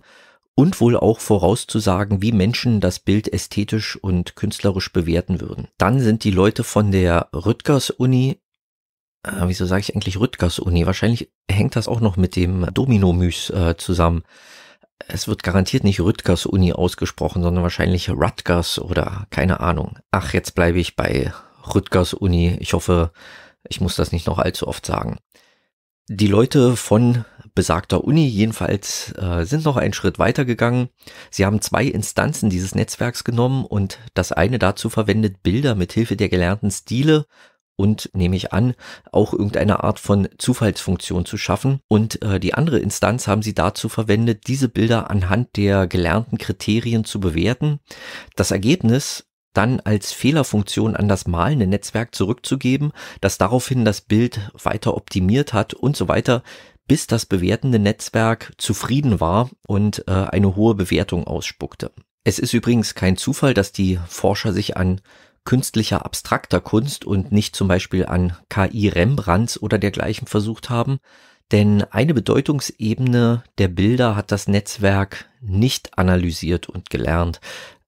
und wohl auch vorauszusagen, wie Menschen das Bild ästhetisch und künstlerisch bewerten würden. Dann sind die Leute von der Rüttgers-Uni äh, wieso sage ich eigentlich Rüttgers Uni? Wahrscheinlich hängt das auch noch mit dem domino äh, zusammen. Es wird garantiert nicht Rüttgers Uni ausgesprochen, sondern wahrscheinlich Rutgers oder keine Ahnung. Ach, jetzt bleibe ich bei Rüttgers Uni. Ich hoffe, ich muss das nicht noch allzu oft sagen. Die Leute von besagter Uni jedenfalls äh, sind noch einen Schritt weiter gegangen. Sie haben zwei Instanzen dieses Netzwerks genommen und das eine dazu verwendet, Bilder mit Hilfe der gelernten Stile und nehme ich an, auch irgendeine Art von Zufallsfunktion zu schaffen. Und äh, die andere Instanz haben sie dazu verwendet, diese Bilder anhand der gelernten Kriterien zu bewerten. Das Ergebnis dann als Fehlerfunktion an das malende Netzwerk zurückzugeben, das daraufhin das Bild weiter optimiert hat und so weiter, bis das bewertende Netzwerk zufrieden war und äh, eine hohe Bewertung ausspuckte. Es ist übrigens kein Zufall, dass die Forscher sich an künstlicher abstrakter Kunst und nicht zum Beispiel an KI Rembrandts oder dergleichen versucht haben. Denn eine Bedeutungsebene der Bilder hat das Netzwerk nicht analysiert und gelernt,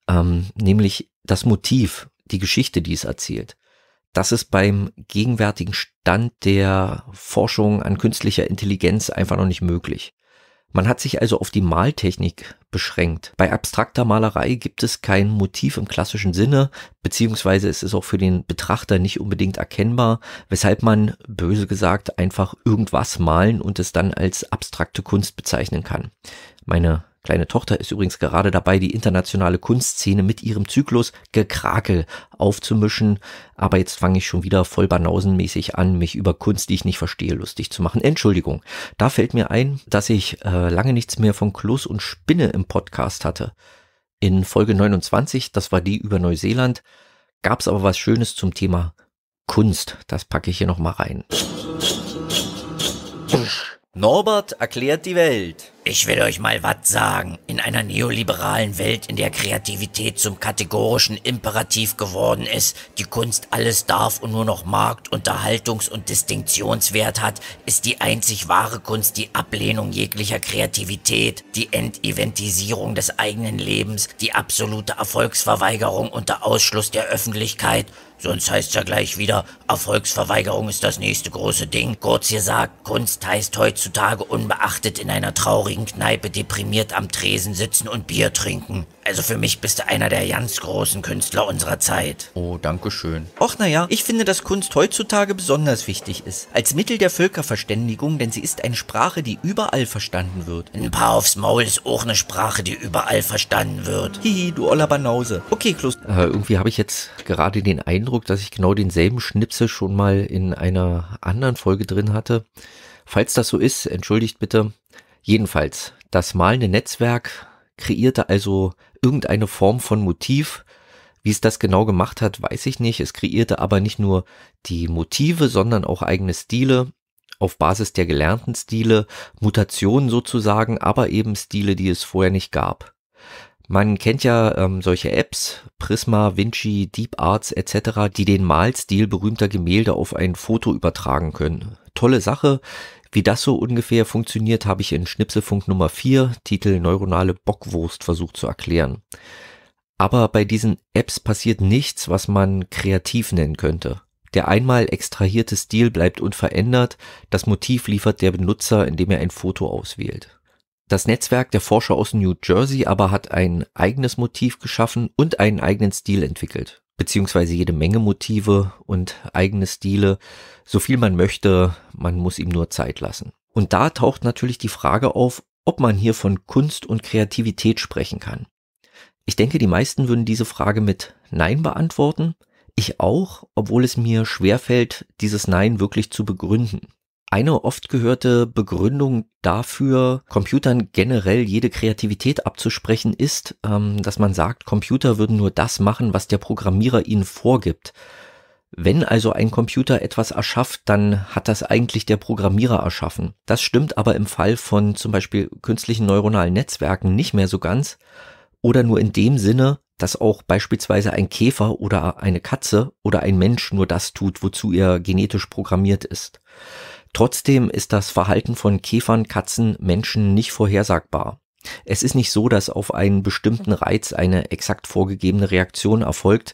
ähm, nämlich das Motiv, die Geschichte, die es erzählt. Das ist beim gegenwärtigen Stand der Forschung an künstlicher Intelligenz einfach noch nicht möglich. Man hat sich also auf die Maltechnik beschränkt. Bei abstrakter Malerei gibt es kein Motiv im klassischen Sinne, beziehungsweise es ist auch für den Betrachter nicht unbedingt erkennbar, weshalb man, böse gesagt, einfach irgendwas malen und es dann als abstrakte Kunst bezeichnen kann. Meine Kleine Tochter ist übrigens gerade dabei, die internationale Kunstszene mit ihrem Zyklus Gekrakel aufzumischen. Aber jetzt fange ich schon wieder voll banausenmäßig an, mich über Kunst, die ich nicht verstehe, lustig zu machen. Entschuldigung. Da fällt mir ein, dass ich äh, lange nichts mehr von Kloß und Spinne im Podcast hatte. In Folge 29, das war die über Neuseeland, gab es aber was Schönes zum Thema Kunst. Das packe ich hier nochmal rein. Norbert erklärt die Welt. Ich will euch mal was sagen. In einer neoliberalen Welt, in der Kreativität zum kategorischen Imperativ geworden ist, die Kunst alles darf und nur noch Markt, Unterhaltungs- und Distinktionswert hat, ist die einzig wahre Kunst die Ablehnung jeglicher Kreativität, die Enteventisierung des eigenen Lebens, die absolute Erfolgsverweigerung unter Ausschluss der Öffentlichkeit Sonst heißt es ja gleich wieder, Erfolgsverweigerung ist das nächste große Ding. Kurz gesagt, Kunst heißt heutzutage unbeachtet in einer traurigen Kneipe deprimiert am Tresen sitzen und Bier trinken. Also für mich bist du einer der ganz großen Künstler unserer Zeit. Oh, danke schön. Och naja, ich finde, dass Kunst heutzutage besonders wichtig ist. Als Mittel der Völkerverständigung, denn sie ist eine Sprache, die überall verstanden wird. Ein paar aufs Maul ist auch eine Sprache, die überall verstanden wird. Hihi, du oller Banause. Okay, Klus. Äh, irgendwie habe ich jetzt gerade den Eindruck, dass ich genau denselben Schnipsel schon mal in einer anderen Folge drin hatte. Falls das so ist, entschuldigt bitte. Jedenfalls, das malende Netzwerk kreierte also irgendeine Form von Motiv. Wie es das genau gemacht hat, weiß ich nicht. Es kreierte aber nicht nur die Motive, sondern auch eigene Stile auf Basis der gelernten Stile, Mutationen sozusagen, aber eben Stile, die es vorher nicht gab. Man kennt ja ähm, solche Apps, Prisma, Vinci, Deep Arts etc., die den Malstil berühmter Gemälde auf ein Foto übertragen können. Tolle Sache, wie das so ungefähr funktioniert, habe ich in Schnipselfunk Nummer 4, Titel Neuronale Bockwurst, versucht zu erklären. Aber bei diesen Apps passiert nichts, was man kreativ nennen könnte. Der einmal extrahierte Stil bleibt unverändert, das Motiv liefert der Benutzer, indem er ein Foto auswählt. Das Netzwerk der Forscher aus New Jersey aber hat ein eigenes Motiv geschaffen und einen eigenen Stil entwickelt beziehungsweise jede Menge Motive und eigene Stile, so viel man möchte, man muss ihm nur Zeit lassen. Und da taucht natürlich die Frage auf, ob man hier von Kunst und Kreativität sprechen kann. Ich denke, die meisten würden diese Frage mit Nein beantworten. Ich auch, obwohl es mir schwerfällt, dieses Nein wirklich zu begründen. Eine oft gehörte Begründung dafür, Computern generell jede Kreativität abzusprechen, ist, ähm, dass man sagt, Computer würden nur das machen, was der Programmierer ihnen vorgibt. Wenn also ein Computer etwas erschafft, dann hat das eigentlich der Programmierer erschaffen. Das stimmt aber im Fall von zum Beispiel künstlichen neuronalen Netzwerken nicht mehr so ganz oder nur in dem Sinne, dass auch beispielsweise ein Käfer oder eine Katze oder ein Mensch nur das tut, wozu er genetisch programmiert ist. Trotzdem ist das Verhalten von Käfern, Katzen, Menschen nicht vorhersagbar. Es ist nicht so, dass auf einen bestimmten Reiz eine exakt vorgegebene Reaktion erfolgt,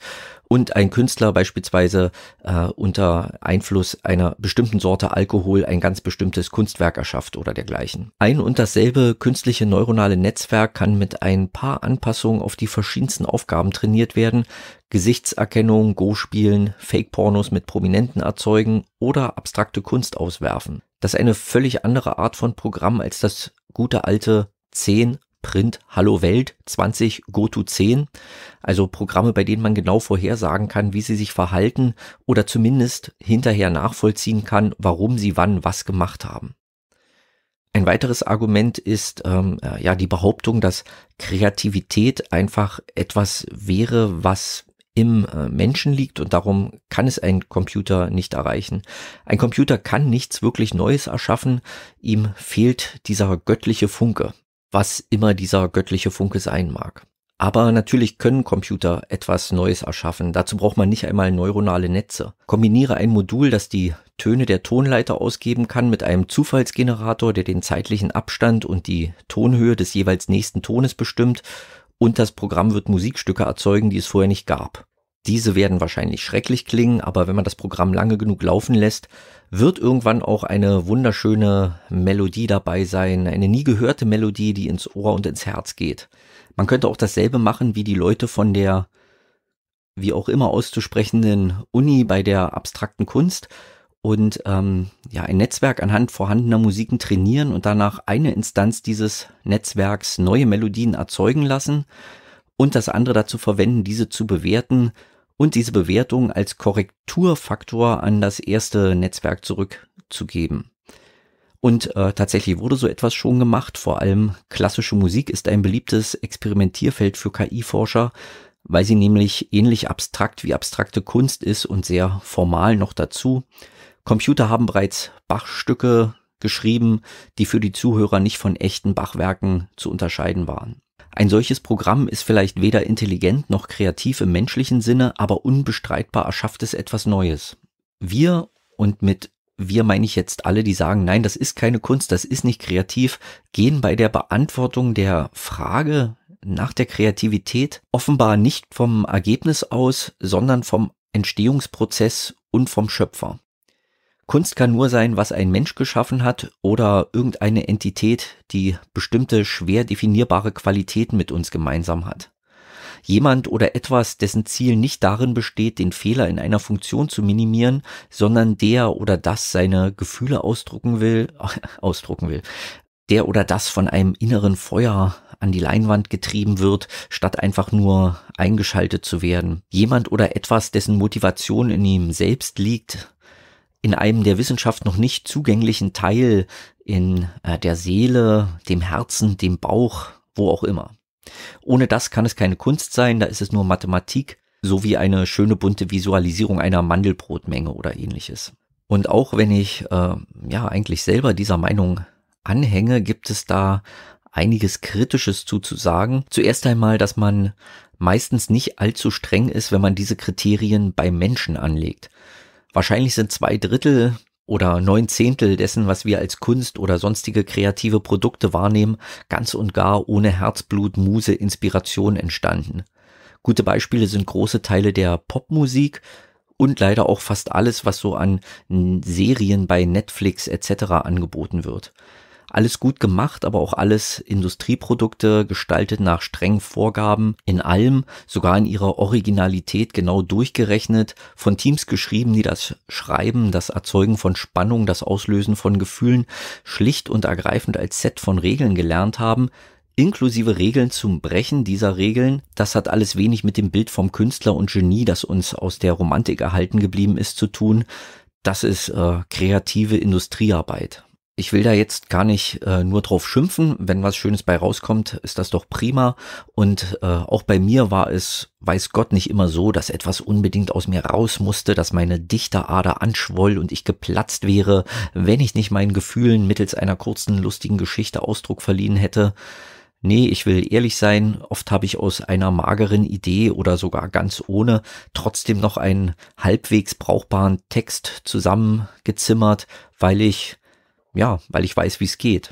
und ein Künstler beispielsweise äh, unter Einfluss einer bestimmten Sorte Alkohol ein ganz bestimmtes Kunstwerk erschafft oder dergleichen. Ein und dasselbe künstliche neuronale Netzwerk kann mit ein paar Anpassungen auf die verschiedensten Aufgaben trainiert werden, Gesichtserkennung, Go spielen, Fake-Pornos mit Prominenten erzeugen oder abstrakte Kunst auswerfen. Das ist eine völlig andere Art von Programm als das gute alte 10 Print Hallo Welt 20 GoTo 10, also Programme, bei denen man genau vorhersagen kann, wie sie sich verhalten oder zumindest hinterher nachvollziehen kann, warum sie wann was gemacht haben. Ein weiteres Argument ist ähm, äh, ja die Behauptung, dass Kreativität einfach etwas wäre, was im äh, Menschen liegt und darum kann es ein Computer nicht erreichen. Ein Computer kann nichts wirklich Neues erschaffen, ihm fehlt dieser göttliche Funke was immer dieser göttliche Funke sein mag. Aber natürlich können Computer etwas Neues erschaffen. Dazu braucht man nicht einmal neuronale Netze. Kombiniere ein Modul, das die Töne der Tonleiter ausgeben kann, mit einem Zufallsgenerator, der den zeitlichen Abstand und die Tonhöhe des jeweils nächsten Tones bestimmt, und das Programm wird Musikstücke erzeugen, die es vorher nicht gab. Diese werden wahrscheinlich schrecklich klingen, aber wenn man das Programm lange genug laufen lässt, wird irgendwann auch eine wunderschöne Melodie dabei sein, eine nie gehörte Melodie, die ins Ohr und ins Herz geht. Man könnte auch dasselbe machen wie die Leute von der, wie auch immer auszusprechenden Uni bei der abstrakten Kunst und ähm, ja, ein Netzwerk anhand vorhandener Musiken trainieren und danach eine Instanz dieses Netzwerks neue Melodien erzeugen lassen und das andere dazu verwenden, diese zu bewerten, und diese Bewertung als Korrekturfaktor an das erste Netzwerk zurückzugeben. Und äh, tatsächlich wurde so etwas schon gemacht. Vor allem klassische Musik ist ein beliebtes Experimentierfeld für KI-Forscher, weil sie nämlich ähnlich abstrakt wie abstrakte Kunst ist und sehr formal noch dazu. Computer haben bereits Bachstücke geschrieben, die für die Zuhörer nicht von echten Bachwerken zu unterscheiden waren. Ein solches Programm ist vielleicht weder intelligent noch kreativ im menschlichen Sinne, aber unbestreitbar erschafft es etwas Neues. Wir und mit wir meine ich jetzt alle, die sagen, nein, das ist keine Kunst, das ist nicht kreativ, gehen bei der Beantwortung der Frage nach der Kreativität offenbar nicht vom Ergebnis aus, sondern vom Entstehungsprozess und vom Schöpfer. Kunst kann nur sein, was ein Mensch geschaffen hat oder irgendeine Entität, die bestimmte schwer definierbare Qualitäten mit uns gemeinsam hat. Jemand oder etwas, dessen Ziel nicht darin besteht, den Fehler in einer Funktion zu minimieren, sondern der oder das seine Gefühle ausdrucken will, ausdrucken will, der oder das von einem inneren Feuer an die Leinwand getrieben wird, statt einfach nur eingeschaltet zu werden. Jemand oder etwas, dessen Motivation in ihm selbst liegt, in einem der Wissenschaft noch nicht zugänglichen Teil in äh, der Seele, dem Herzen, dem Bauch, wo auch immer. Ohne das kann es keine Kunst sein, da ist es nur Mathematik, sowie eine schöne bunte Visualisierung einer Mandelbrotmenge oder ähnliches. Und auch wenn ich äh, ja eigentlich selber dieser Meinung anhänge, gibt es da einiges Kritisches zuzusagen. Zuerst einmal, dass man meistens nicht allzu streng ist, wenn man diese Kriterien bei Menschen anlegt. Wahrscheinlich sind zwei Drittel oder neun Zehntel dessen, was wir als Kunst oder sonstige kreative Produkte wahrnehmen, ganz und gar ohne Herzblut, Muse, Inspiration entstanden. Gute Beispiele sind große Teile der Popmusik und leider auch fast alles, was so an Serien bei Netflix etc. angeboten wird. Alles gut gemacht, aber auch alles Industrieprodukte, gestaltet nach strengen Vorgaben, in allem, sogar in ihrer Originalität genau durchgerechnet, von Teams geschrieben, die das Schreiben, das Erzeugen von Spannung, das Auslösen von Gefühlen schlicht und ergreifend als Set von Regeln gelernt haben, inklusive Regeln zum Brechen dieser Regeln, das hat alles wenig mit dem Bild vom Künstler und Genie, das uns aus der Romantik erhalten geblieben ist, zu tun. Das ist äh, kreative Industriearbeit. Ich will da jetzt gar nicht äh, nur drauf schimpfen. Wenn was Schönes bei rauskommt, ist das doch prima. Und äh, auch bei mir war es, weiß Gott, nicht immer so, dass etwas unbedingt aus mir raus musste, dass meine Dichterader anschwoll und ich geplatzt wäre, wenn ich nicht meinen Gefühlen mittels einer kurzen, lustigen Geschichte Ausdruck verliehen hätte. Nee, ich will ehrlich sein, oft habe ich aus einer mageren Idee oder sogar ganz ohne trotzdem noch einen halbwegs brauchbaren Text zusammengezimmert, weil ich ja, weil ich weiß, wie es geht.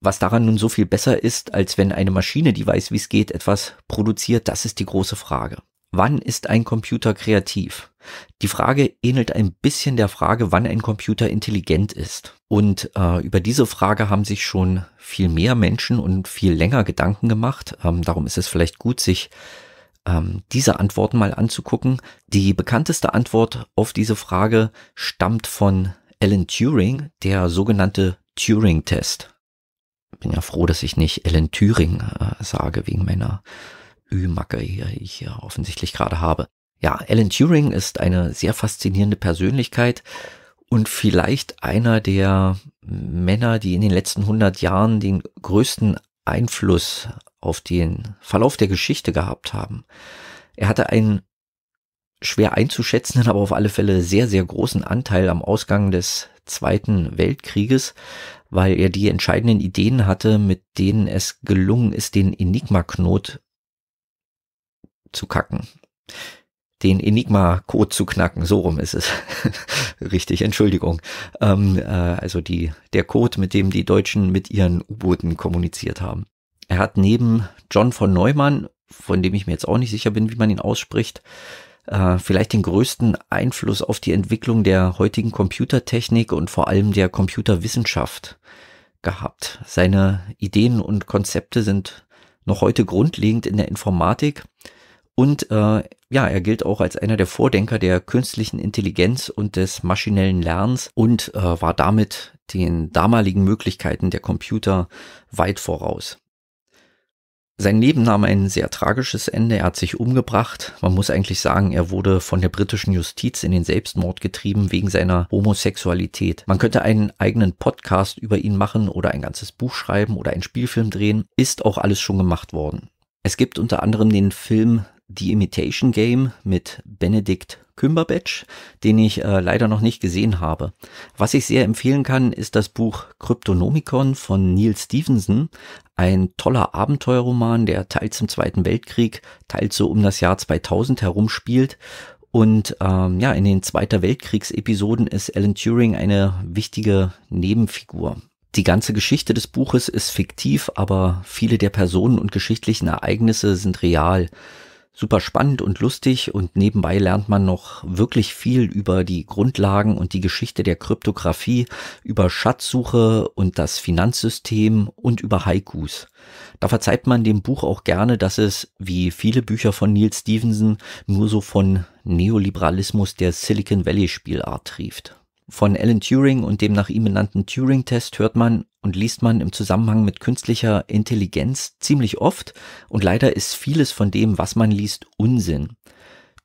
Was daran nun so viel besser ist, als wenn eine Maschine, die weiß, wie es geht, etwas produziert, das ist die große Frage. Wann ist ein Computer kreativ? Die Frage ähnelt ein bisschen der Frage, wann ein Computer intelligent ist. Und äh, über diese Frage haben sich schon viel mehr Menschen und viel länger Gedanken gemacht. Ähm, darum ist es vielleicht gut, sich ähm, diese Antworten mal anzugucken. Die bekannteste Antwort auf diese Frage stammt von Alan Turing, der sogenannte Turing-Test. Bin ja froh, dass ich nicht Alan Turing äh, sage, wegen meiner Ü-Macke, die ich hier offensichtlich gerade habe. Ja, Alan Turing ist eine sehr faszinierende Persönlichkeit und vielleicht einer der Männer, die in den letzten 100 Jahren den größten Einfluss auf den Verlauf der Geschichte gehabt haben. Er hatte einen schwer einzuschätzenden, aber auf alle Fälle sehr, sehr großen Anteil am Ausgang des Zweiten Weltkrieges, weil er die entscheidenden Ideen hatte, mit denen es gelungen ist, den Enigma-Knot zu kacken. Den Enigma-Code zu knacken, so rum ist es. Richtig, Entschuldigung. Ähm, äh, also die, der Code, mit dem die Deutschen mit ihren U-Booten kommuniziert haben. Er hat neben John von Neumann, von dem ich mir jetzt auch nicht sicher bin, wie man ihn ausspricht, äh, vielleicht den größten Einfluss auf die Entwicklung der heutigen Computertechnik und vor allem der Computerwissenschaft gehabt. Seine Ideen und Konzepte sind noch heute grundlegend in der Informatik und äh, ja, er gilt auch als einer der Vordenker der künstlichen Intelligenz und des maschinellen Lernens und äh, war damit den damaligen Möglichkeiten der Computer weit voraus. Sein Leben nahm ein sehr tragisches Ende. Er hat sich umgebracht. Man muss eigentlich sagen, er wurde von der britischen Justiz in den Selbstmord getrieben wegen seiner Homosexualität. Man könnte einen eigenen Podcast über ihn machen oder ein ganzes Buch schreiben oder einen Spielfilm drehen. Ist auch alles schon gemacht worden. Es gibt unter anderem den Film The Imitation Game mit Benedict Cumberbatch, den ich äh, leider noch nicht gesehen habe. Was ich sehr empfehlen kann, ist das Buch Kryptonomikon von Neil Stevenson. Ein toller Abenteuerroman, der teils im Zweiten Weltkrieg, teils so um das Jahr 2000 herum spielt. Und ähm, ja, in den Zweiter Weltkriegsepisoden ist Alan Turing eine wichtige Nebenfigur. Die ganze Geschichte des Buches ist fiktiv, aber viele der Personen und geschichtlichen Ereignisse sind real super spannend und lustig und nebenbei lernt man noch wirklich viel über die Grundlagen und die Geschichte der Kryptographie, über Schatzsuche und das Finanzsystem und über Haikus. Da verzeiht man dem Buch auch gerne, dass es, wie viele Bücher von Neil Stevenson, nur so von Neoliberalismus der Silicon Valley Spielart trieft. Von Alan Turing und dem nach ihm benannten Turing-Test hört man und liest man im Zusammenhang mit künstlicher Intelligenz ziemlich oft und leider ist vieles von dem, was man liest, Unsinn.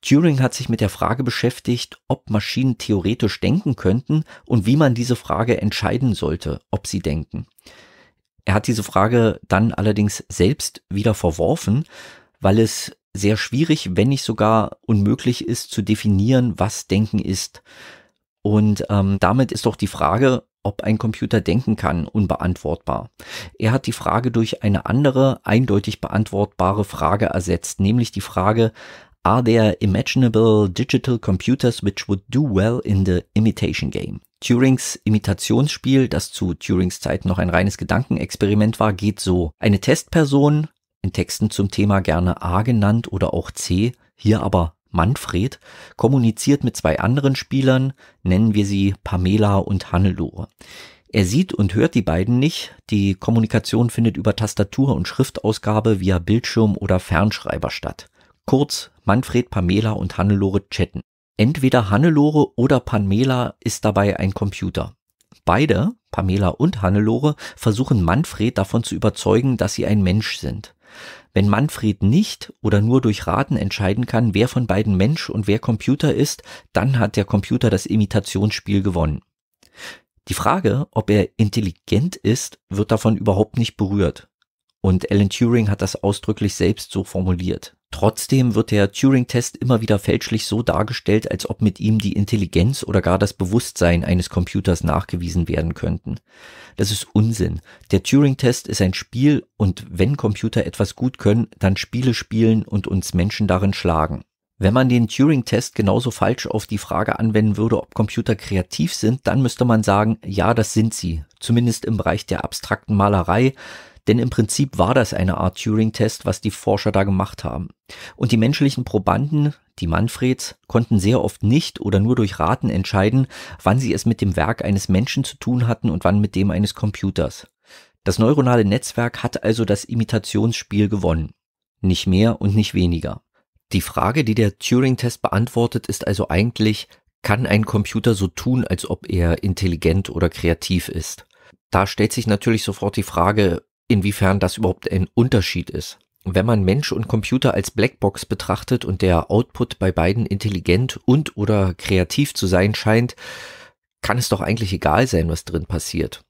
Turing hat sich mit der Frage beschäftigt, ob Maschinen theoretisch denken könnten und wie man diese Frage entscheiden sollte, ob sie denken. Er hat diese Frage dann allerdings selbst wieder verworfen, weil es sehr schwierig, wenn nicht sogar unmöglich ist, zu definieren, was Denken ist. Und ähm, damit ist doch die Frage, ob ein Computer denken kann, unbeantwortbar. Er hat die Frage durch eine andere, eindeutig beantwortbare Frage ersetzt, nämlich die Frage, Are there imaginable digital computers which would do well in the imitation game? Turings Imitationsspiel, das zu Turings Zeit noch ein reines Gedankenexperiment war, geht so. Eine Testperson, in Texten zum Thema gerne A genannt oder auch C, hier aber Manfred kommuniziert mit zwei anderen Spielern, nennen wir sie Pamela und Hannelore. Er sieht und hört die beiden nicht, die Kommunikation findet über Tastatur und Schriftausgabe via Bildschirm oder Fernschreiber statt. Kurz, Manfred, Pamela und Hannelore chatten. Entweder Hannelore oder Pamela ist dabei ein Computer. Beide, Pamela und Hannelore, versuchen Manfred davon zu überzeugen, dass sie ein Mensch sind. Wenn Manfred nicht oder nur durch Raten entscheiden kann, wer von beiden Mensch und wer Computer ist, dann hat der Computer das Imitationsspiel gewonnen. Die Frage, ob er intelligent ist, wird davon überhaupt nicht berührt. Und Alan Turing hat das ausdrücklich selbst so formuliert. Trotzdem wird der Turing-Test immer wieder fälschlich so dargestellt, als ob mit ihm die Intelligenz oder gar das Bewusstsein eines Computers nachgewiesen werden könnten. Das ist Unsinn. Der Turing-Test ist ein Spiel und wenn Computer etwas gut können, dann Spiele spielen und uns Menschen darin schlagen. Wenn man den Turing-Test genauso falsch auf die Frage anwenden würde, ob Computer kreativ sind, dann müsste man sagen, ja, das sind sie. Zumindest im Bereich der abstrakten Malerei, denn im Prinzip war das eine Art Turing-Test, was die Forscher da gemacht haben. Und die menschlichen Probanden, die Manfreds, konnten sehr oft nicht oder nur durch Raten entscheiden, wann sie es mit dem Werk eines Menschen zu tun hatten und wann mit dem eines Computers. Das neuronale Netzwerk hat also das Imitationsspiel gewonnen. Nicht mehr und nicht weniger. Die Frage, die der Turing-Test beantwortet, ist also eigentlich, kann ein Computer so tun, als ob er intelligent oder kreativ ist? Da stellt sich natürlich sofort die Frage, inwiefern das überhaupt ein Unterschied ist. Wenn man Mensch und Computer als Blackbox betrachtet und der Output bei beiden intelligent und oder kreativ zu sein scheint, kann es doch eigentlich egal sein, was drin passiert.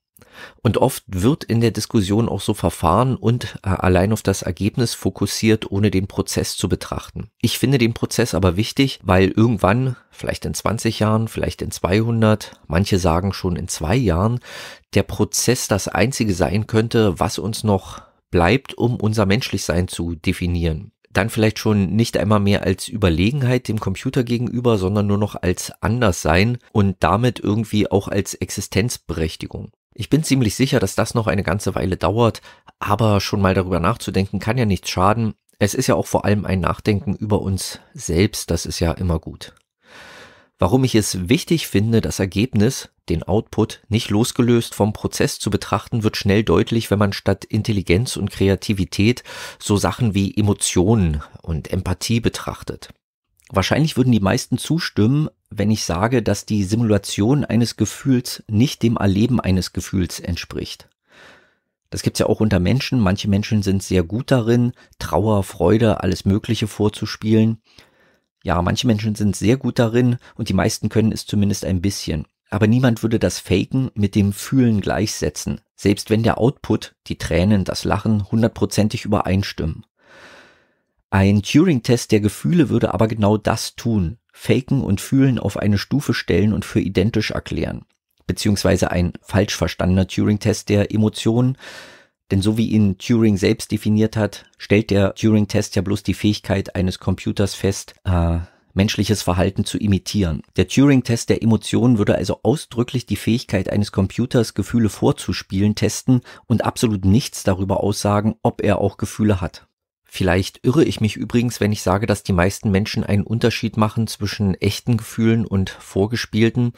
Und oft wird in der Diskussion auch so verfahren und äh, allein auf das Ergebnis fokussiert, ohne den Prozess zu betrachten. Ich finde den Prozess aber wichtig, weil irgendwann, vielleicht in 20 Jahren, vielleicht in 200, manche sagen schon in zwei Jahren, der Prozess das einzige sein könnte, was uns noch bleibt, um unser Menschlichsein zu definieren dann vielleicht schon nicht einmal mehr als Überlegenheit dem Computer gegenüber, sondern nur noch als Anderssein und damit irgendwie auch als Existenzberechtigung. Ich bin ziemlich sicher, dass das noch eine ganze Weile dauert, aber schon mal darüber nachzudenken kann ja nichts schaden. Es ist ja auch vor allem ein Nachdenken über uns selbst, das ist ja immer gut. Warum ich es wichtig finde, das Ergebnis, den Output, nicht losgelöst vom Prozess zu betrachten, wird schnell deutlich, wenn man statt Intelligenz und Kreativität so Sachen wie Emotionen und Empathie betrachtet. Wahrscheinlich würden die meisten zustimmen, wenn ich sage, dass die Simulation eines Gefühls nicht dem Erleben eines Gefühls entspricht. Das gibt's ja auch unter Menschen. Manche Menschen sind sehr gut darin, Trauer, Freude, alles Mögliche vorzuspielen. Ja, manche Menschen sind sehr gut darin und die meisten können es zumindest ein bisschen. Aber niemand würde das Faken mit dem Fühlen gleichsetzen, selbst wenn der Output, die Tränen, das Lachen, hundertprozentig übereinstimmen. Ein Turing-Test der Gefühle würde aber genau das tun. Faken und Fühlen auf eine Stufe stellen und für identisch erklären. Beziehungsweise ein falsch verstandener Turing-Test der Emotionen. Denn so wie ihn Turing selbst definiert hat, stellt der Turing-Test ja bloß die Fähigkeit eines Computers fest, äh, menschliches Verhalten zu imitieren. Der Turing-Test der Emotionen würde also ausdrücklich die Fähigkeit eines Computers, Gefühle vorzuspielen, testen und absolut nichts darüber aussagen, ob er auch Gefühle hat. Vielleicht irre ich mich übrigens, wenn ich sage, dass die meisten Menschen einen Unterschied machen zwischen echten Gefühlen und vorgespielten.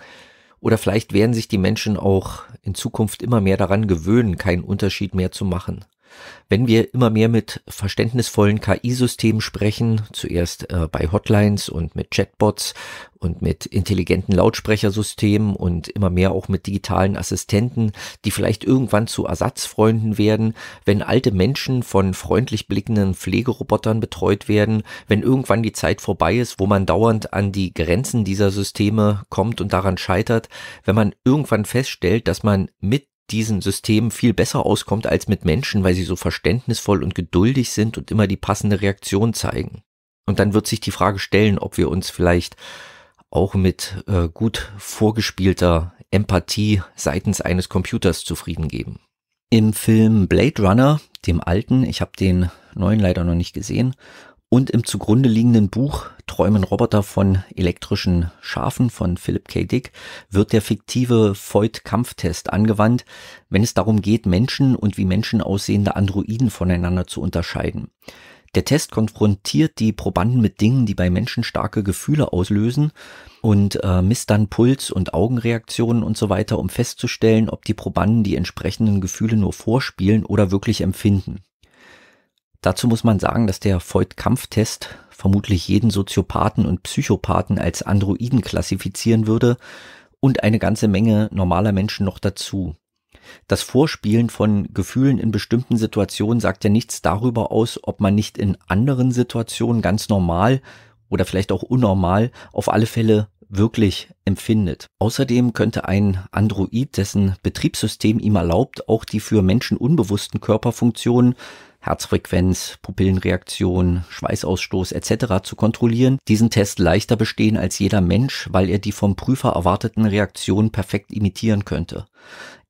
Oder vielleicht werden sich die Menschen auch in Zukunft immer mehr daran gewöhnen, keinen Unterschied mehr zu machen. Wenn wir immer mehr mit verständnisvollen KI-Systemen sprechen, zuerst äh, bei Hotlines und mit Chatbots und mit intelligenten Lautsprechersystemen und immer mehr auch mit digitalen Assistenten, die vielleicht irgendwann zu Ersatzfreunden werden, wenn alte Menschen von freundlich blickenden Pflegerobotern betreut werden, wenn irgendwann die Zeit vorbei ist, wo man dauernd an die Grenzen dieser Systeme kommt und daran scheitert, wenn man irgendwann feststellt, dass man mit diesen Systemen viel besser auskommt als mit Menschen, weil sie so verständnisvoll und geduldig sind und immer die passende Reaktion zeigen. Und dann wird sich die Frage stellen, ob wir uns vielleicht auch mit äh, gut vorgespielter Empathie seitens eines Computers zufrieden geben. Im Film Blade Runner, dem alten, ich habe den neuen leider noch nicht gesehen, und im zugrunde liegenden Buch Träumen Roboter von elektrischen Schafen von Philip K. Dick wird der fiktive Voigt-Kampftest angewandt, wenn es darum geht, Menschen und wie Menschen aussehende Androiden voneinander zu unterscheiden. Der Test konfrontiert die Probanden mit Dingen, die bei Menschen starke Gefühle auslösen und äh, misst dann Puls und Augenreaktionen und so weiter, um festzustellen, ob die Probanden die entsprechenden Gefühle nur vorspielen oder wirklich empfinden. Dazu muss man sagen, dass der Voigt-Kampftest vermutlich jeden Soziopathen und Psychopathen als Androiden klassifizieren würde und eine ganze Menge normaler Menschen noch dazu. Das Vorspielen von Gefühlen in bestimmten Situationen sagt ja nichts darüber aus, ob man nicht in anderen Situationen ganz normal oder vielleicht auch unnormal auf alle Fälle wirklich empfindet. Außerdem könnte ein Android, dessen Betriebssystem ihm erlaubt, auch die für Menschen unbewussten Körperfunktionen Herzfrequenz, Pupillenreaktion, Schweißausstoß etc. zu kontrollieren, diesen Test leichter bestehen als jeder Mensch, weil er die vom Prüfer erwarteten Reaktionen perfekt imitieren könnte.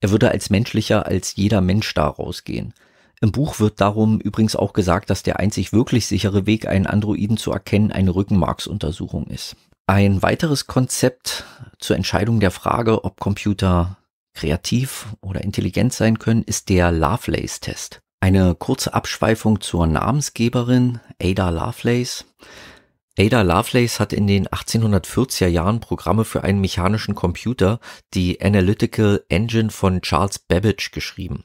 Er würde als menschlicher als jeder Mensch daraus gehen. Im Buch wird darum übrigens auch gesagt, dass der einzig wirklich sichere Weg, einen Androiden zu erkennen, eine Rückenmarksuntersuchung ist. Ein weiteres Konzept zur Entscheidung der Frage, ob Computer kreativ oder intelligent sein können, ist der Lovelace-Test. Eine kurze Abschweifung zur Namensgeberin Ada Lovelace. Ada Lovelace hat in den 1840er Jahren Programme für einen mechanischen Computer, die Analytical Engine von Charles Babbage, geschrieben.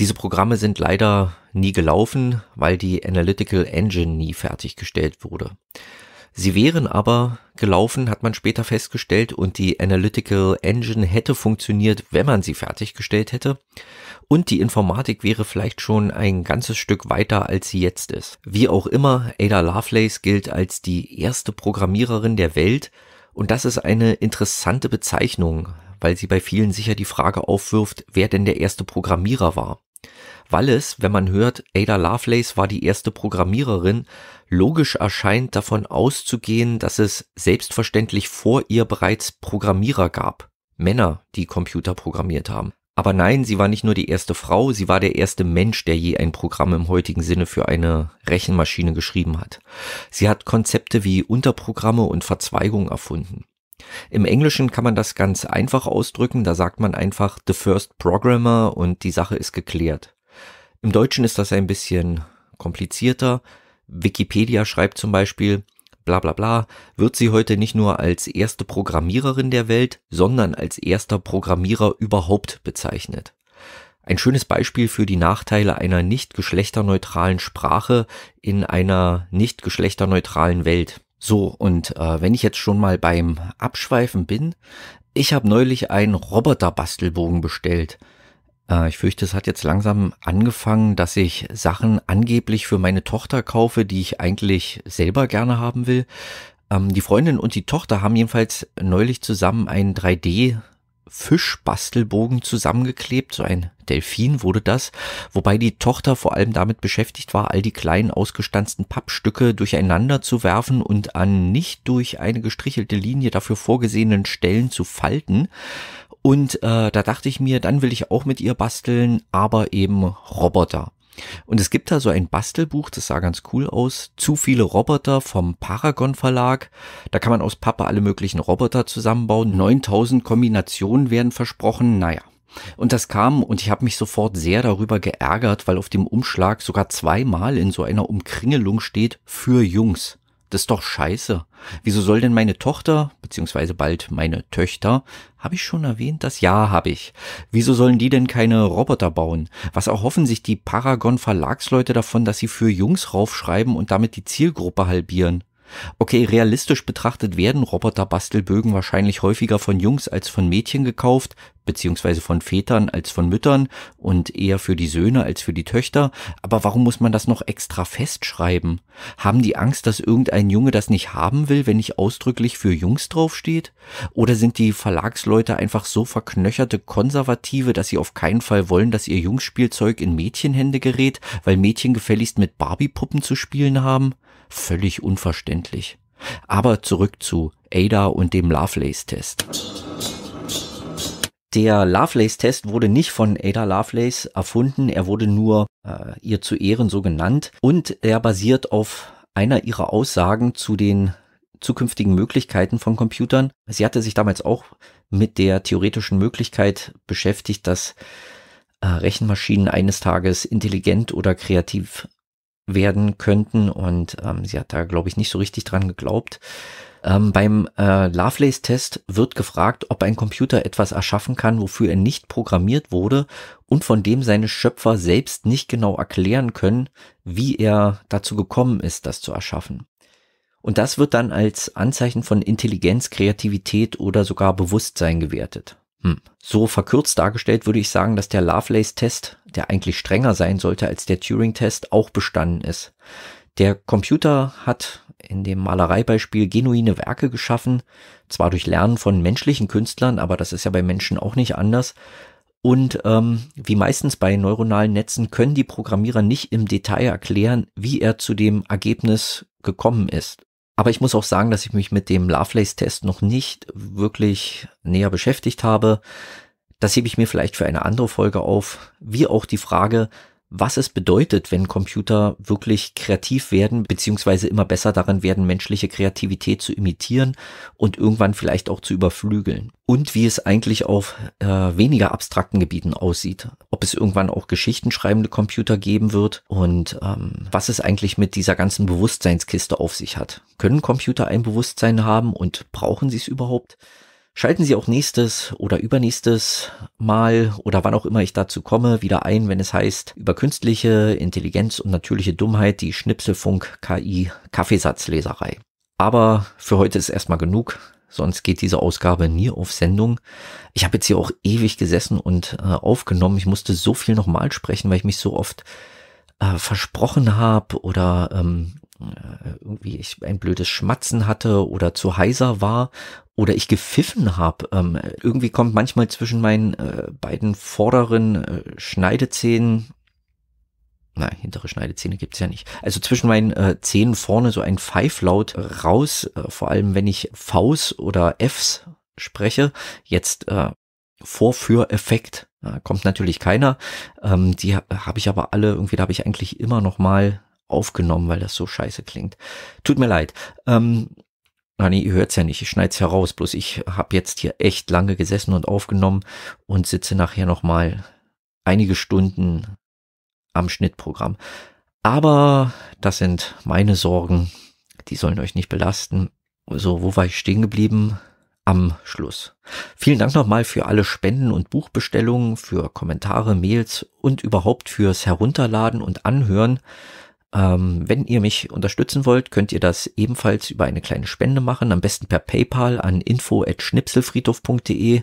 Diese Programme sind leider nie gelaufen, weil die Analytical Engine nie fertiggestellt wurde. Sie wären aber gelaufen, hat man später festgestellt, und die Analytical Engine hätte funktioniert, wenn man sie fertiggestellt hätte und die Informatik wäre vielleicht schon ein ganzes Stück weiter, als sie jetzt ist. Wie auch immer, Ada Lovelace gilt als die erste Programmiererin der Welt und das ist eine interessante Bezeichnung, weil sie bei vielen sicher die Frage aufwirft, wer denn der erste Programmierer war. Weil es, wenn man hört, Ada Lovelace war die erste Programmiererin, logisch erscheint davon auszugehen, dass es selbstverständlich vor ihr bereits Programmierer gab. Männer, die Computer programmiert haben. Aber nein, sie war nicht nur die erste Frau, sie war der erste Mensch, der je ein Programm im heutigen Sinne für eine Rechenmaschine geschrieben hat. Sie hat Konzepte wie Unterprogramme und Verzweigung erfunden. Im Englischen kann man das ganz einfach ausdrücken, da sagt man einfach The First Programmer und die Sache ist geklärt. Im Deutschen ist das ein bisschen komplizierter. Wikipedia schreibt zum Beispiel, bla bla bla, wird sie heute nicht nur als erste Programmiererin der Welt, sondern als erster Programmierer überhaupt bezeichnet. Ein schönes Beispiel für die Nachteile einer nicht geschlechterneutralen Sprache in einer nicht geschlechterneutralen Welt. So, und äh, wenn ich jetzt schon mal beim Abschweifen bin, ich habe neulich einen Roboter-Bastelbogen bestellt. Äh, ich fürchte, es hat jetzt langsam angefangen, dass ich Sachen angeblich für meine Tochter kaufe, die ich eigentlich selber gerne haben will. Ähm, die Freundin und die Tochter haben jedenfalls neulich zusammen einen 3D Fischbastelbogen zusammengeklebt, so ein Delfin wurde das, wobei die Tochter vor allem damit beschäftigt war, all die kleinen ausgestanzten Pappstücke durcheinander zu werfen und an nicht durch eine gestrichelte Linie dafür vorgesehenen Stellen zu falten. Und äh, da dachte ich mir, dann will ich auch mit ihr basteln, aber eben Roboter. Und es gibt da so ein Bastelbuch, das sah ganz cool aus. Zu viele Roboter vom Paragon Verlag. Da kann man aus Pappe alle möglichen Roboter zusammenbauen. 9000 Kombinationen werden versprochen. Naja. Und das kam und ich habe mich sofort sehr darüber geärgert, weil auf dem Umschlag sogar zweimal in so einer Umkringelung steht für Jungs. Das ist doch scheiße. Wieso soll denn meine Tochter, beziehungsweise bald meine Töchter, habe ich schon erwähnt, das Ja habe ich. Wieso sollen die denn keine Roboter bauen? Was erhoffen sich die Paragon Verlagsleute davon, dass sie für Jungs raufschreiben und damit die Zielgruppe halbieren? Okay, realistisch betrachtet werden Roboterbastelbögen wahrscheinlich häufiger von Jungs als von Mädchen gekauft, beziehungsweise von Vätern als von Müttern und eher für die Söhne als für die Töchter. Aber warum muss man das noch extra festschreiben? Haben die Angst, dass irgendein Junge das nicht haben will, wenn nicht ausdrücklich für Jungs draufsteht? Oder sind die Verlagsleute einfach so verknöcherte Konservative, dass sie auf keinen Fall wollen, dass ihr Jungsspielzeug in Mädchenhände gerät, weil Mädchen gefälligst mit Barbiepuppen zu spielen haben? völlig unverständlich. Aber zurück zu Ada und dem Lovelace-Test. Der Lovelace-Test wurde nicht von Ada Lovelace erfunden, er wurde nur äh, ihr zu Ehren so genannt und er basiert auf einer ihrer Aussagen zu den zukünftigen Möglichkeiten von Computern. Sie hatte sich damals auch mit der theoretischen Möglichkeit beschäftigt, dass äh, Rechenmaschinen eines Tages intelligent oder kreativ werden könnten und ähm, sie hat da, glaube ich, nicht so richtig dran geglaubt. Ähm, beim äh, Lovelace-Test wird gefragt, ob ein Computer etwas erschaffen kann, wofür er nicht programmiert wurde und von dem seine Schöpfer selbst nicht genau erklären können, wie er dazu gekommen ist, das zu erschaffen. Und das wird dann als Anzeichen von Intelligenz, Kreativität oder sogar Bewusstsein gewertet. Hm. So verkürzt dargestellt würde ich sagen, dass der Lovelace-Test, der eigentlich strenger sein sollte als der Turing-Test, auch bestanden ist. Der Computer hat in dem Malereibeispiel genuine Werke geschaffen, zwar durch Lernen von menschlichen Künstlern, aber das ist ja bei Menschen auch nicht anders. Und ähm, wie meistens bei neuronalen Netzen können die Programmierer nicht im Detail erklären, wie er zu dem Ergebnis gekommen ist. Aber ich muss auch sagen, dass ich mich mit dem Lovelace-Test noch nicht wirklich näher beschäftigt habe. Das hebe ich mir vielleicht für eine andere Folge auf, wie auch die Frage, was es bedeutet, wenn Computer wirklich kreativ werden, beziehungsweise immer besser daran werden, menschliche Kreativität zu imitieren und irgendwann vielleicht auch zu überflügeln. Und wie es eigentlich auf äh, weniger abstrakten Gebieten aussieht. Ob es irgendwann auch geschichtenschreibende Computer geben wird und ähm, was es eigentlich mit dieser ganzen Bewusstseinskiste auf sich hat. Können Computer ein Bewusstsein haben und brauchen sie es überhaupt? Schalten Sie auch nächstes oder übernächstes Mal oder wann auch immer ich dazu komme, wieder ein, wenn es heißt, über künstliche Intelligenz und natürliche Dummheit, die Schnipselfunk KI Kaffeesatzleserei. Aber für heute ist erstmal genug, sonst geht diese Ausgabe nie auf Sendung. Ich habe jetzt hier auch ewig gesessen und äh, aufgenommen. Ich musste so viel nochmal sprechen, weil ich mich so oft äh, versprochen habe oder ähm, äh, irgendwie ich ein blödes Schmatzen hatte oder zu heiser war oder ich gepfiffen habe. Ähm, irgendwie kommt manchmal zwischen meinen äh, beiden vorderen äh, Schneidezähnen, na, hintere Schneidezähne gibt's ja nicht, also zwischen meinen äh, Zähnen vorne so ein Pfeiflaut raus, äh, vor allem wenn ich Vs oder Fs spreche, jetzt äh, Vorführeffekt. Da kommt natürlich keiner. Ähm, die habe ich aber alle, irgendwie, da habe ich eigentlich immer noch mal aufgenommen, weil das so scheiße klingt. Tut mir leid. Ähm, Ah, nee, ihr es ja nicht. Ich schneide es heraus. Bloß ich habe jetzt hier echt lange gesessen und aufgenommen und sitze nachher nochmal einige Stunden am Schnittprogramm. Aber das sind meine Sorgen. Die sollen euch nicht belasten. So, wo war ich stehen geblieben? Am Schluss. Vielen Dank nochmal für alle Spenden und Buchbestellungen, für Kommentare, Mails und überhaupt fürs Herunterladen und Anhören. Ähm, wenn ihr mich unterstützen wollt, könnt ihr das ebenfalls über eine kleine Spende machen, am besten per PayPal an info@schnipselfriedhof.de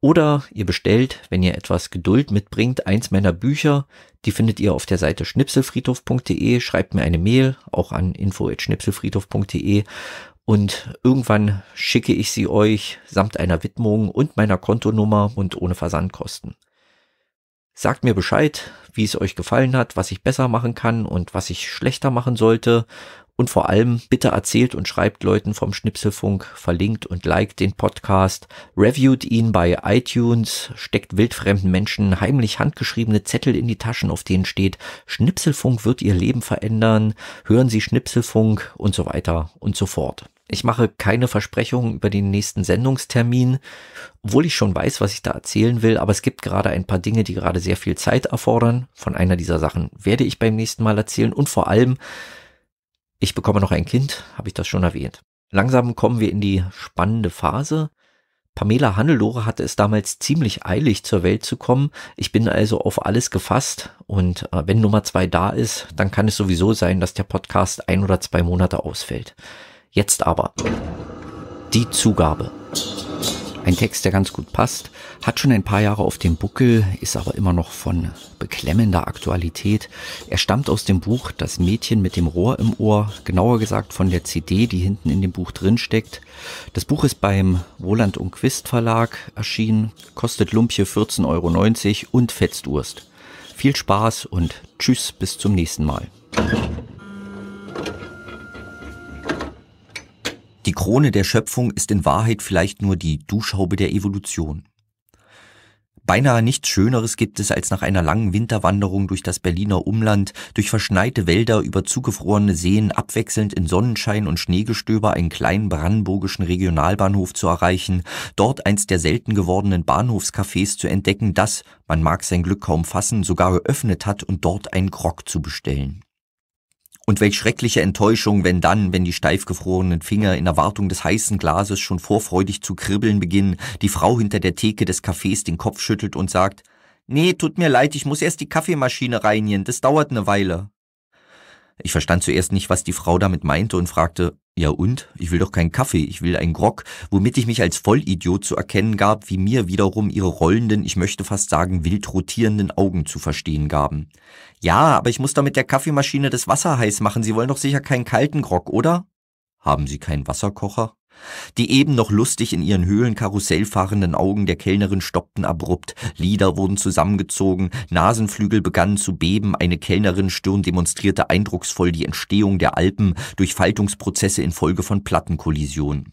oder ihr bestellt, wenn ihr etwas Geduld mitbringt, eins meiner Bücher. Die findet ihr auf der Seite schnipselfriedhof.de. Schreibt mir eine Mail, auch an info.schnipselfriedhof.de. Und irgendwann schicke ich sie euch samt einer Widmung und meiner Kontonummer und ohne Versandkosten. Sagt mir Bescheid, wie es euch gefallen hat, was ich besser machen kann und was ich schlechter machen sollte. Und vor allem bitte erzählt und schreibt Leuten vom Schnipselfunk, verlinkt und liked den Podcast, reviewt ihn bei iTunes, steckt wildfremden Menschen heimlich handgeschriebene Zettel in die Taschen, auf denen steht, Schnipselfunk wird ihr Leben verändern, hören Sie Schnipselfunk und so weiter und so fort. Ich mache keine Versprechungen über den nächsten Sendungstermin, obwohl ich schon weiß, was ich da erzählen will, aber es gibt gerade ein paar Dinge, die gerade sehr viel Zeit erfordern. Von einer dieser Sachen werde ich beim nächsten Mal erzählen und vor allem, ich bekomme noch ein Kind, habe ich das schon erwähnt. Langsam kommen wir in die spannende Phase. Pamela Hannelore hatte es damals ziemlich eilig, zur Welt zu kommen. Ich bin also auf alles gefasst und äh, wenn Nummer zwei da ist, dann kann es sowieso sein, dass der Podcast ein oder zwei Monate ausfällt. Jetzt aber. Die Zugabe. Ein Text, der ganz gut passt, hat schon ein paar Jahre auf dem Buckel, ist aber immer noch von beklemmender Aktualität. Er stammt aus dem Buch Das Mädchen mit dem Rohr im Ohr, genauer gesagt von der CD, die hinten in dem Buch drinsteckt. Das Buch ist beim Woland und Quist Verlag erschienen, kostet Lumpje 14,90 Euro und fetzt Urst. Viel Spaß und tschüss bis zum nächsten Mal. Die Krone der Schöpfung ist in Wahrheit vielleicht nur die Duschhaube der Evolution. Beinahe nichts Schöneres gibt es, als nach einer langen Winterwanderung durch das Berliner Umland, durch verschneite Wälder, über zugefrorene Seen, abwechselnd in Sonnenschein und Schneegestöber einen kleinen brandenburgischen Regionalbahnhof zu erreichen, dort eins der selten gewordenen Bahnhofscafés zu entdecken, das, man mag sein Glück kaum fassen, sogar geöffnet hat und dort einen Grog zu bestellen. Und welch schreckliche Enttäuschung, wenn dann, wenn die steif gefrorenen Finger in Erwartung des heißen Glases schon vorfreudig zu kribbeln beginnen, die Frau hinter der Theke des Cafés den Kopf schüttelt und sagt, Nee, tut mir leid, ich muss erst die Kaffeemaschine reinigen, das dauert eine Weile. Ich verstand zuerst nicht, was die Frau damit meinte und fragte, ja und? Ich will doch keinen Kaffee, ich will einen Grog, womit ich mich als Vollidiot zu erkennen gab, wie mir wiederum ihre rollenden, ich möchte fast sagen wild rotierenden Augen zu verstehen gaben. Ja, aber ich muss doch mit der Kaffeemaschine das Wasser heiß machen, Sie wollen doch sicher keinen kalten Grog, oder? Haben Sie keinen Wasserkocher? Die eben noch lustig in ihren Höhlen Karussell fahrenden Augen der Kellnerin stoppten abrupt, Lieder wurden zusammengezogen, Nasenflügel begannen zu beben, eine Kellnerin-Stirn demonstrierte eindrucksvoll die Entstehung der Alpen durch Faltungsprozesse infolge von Plattenkollisionen.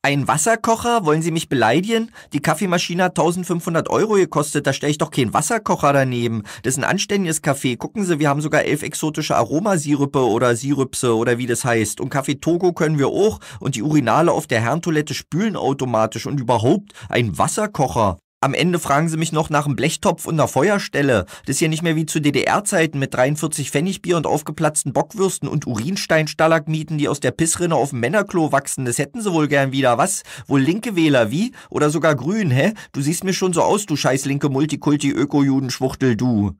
Ein Wasserkocher? Wollen Sie mich beleidigen? Die Kaffeemaschine hat 1500 Euro gekostet, da stelle ich doch keinen Wasserkocher daneben. Das ist ein anständiges Kaffee. Gucken Sie, wir haben sogar elf exotische Aromasirupe oder Sirüpse oder wie das heißt. Und Kaffee Togo können wir auch und die Urinale auf der Herrentoilette spülen automatisch und überhaupt ein Wasserkocher. Am Ende fragen sie mich noch nach einem Blechtopf und einer Feuerstelle. Das ist ja nicht mehr wie zu DDR-Zeiten mit 43 Pfennigbier und aufgeplatzten Bockwürsten und Urinsteinstalagmiten, die aus der Pissrinne auf dem Männerklo wachsen. Das hätten sie wohl gern wieder. Was? Wohl linke Wähler, wie? Oder sogar grün, hä? Du siehst mir schon so aus, du scheiß linke Multikulti-Öko-Judenschwuchtel, du.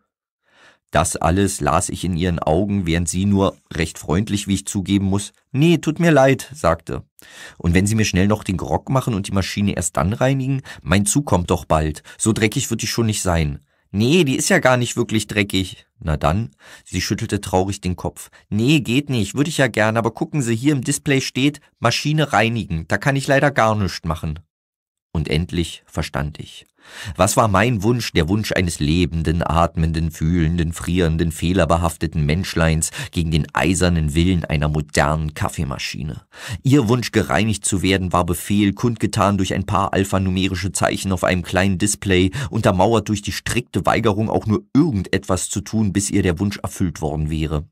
Das alles las ich in ihren Augen, während sie nur, recht freundlich, wie ich zugeben muss, Nee, tut mir leid, sagte. Und wenn Sie mir schnell noch den Grog machen und die Maschine erst dann reinigen, mein Zug kommt doch bald, so dreckig wird die schon nicht sein. Nee, die ist ja gar nicht wirklich dreckig. Na dann, sie schüttelte traurig den Kopf. Nee, geht nicht, würde ich ja gern, aber gucken Sie, hier im Display steht Maschine reinigen, da kann ich leider gar nichts machen und endlich verstand ich. Was war mein Wunsch, der Wunsch eines lebenden, atmenden, fühlenden, frierenden, fehlerbehafteten Menschleins gegen den eisernen Willen einer modernen Kaffeemaschine? Ihr Wunsch, gereinigt zu werden, war Befehl, kundgetan durch ein paar alphanumerische Zeichen auf einem kleinen Display, untermauert durch die strikte Weigerung, auch nur irgendetwas zu tun, bis ihr der Wunsch erfüllt worden wäre.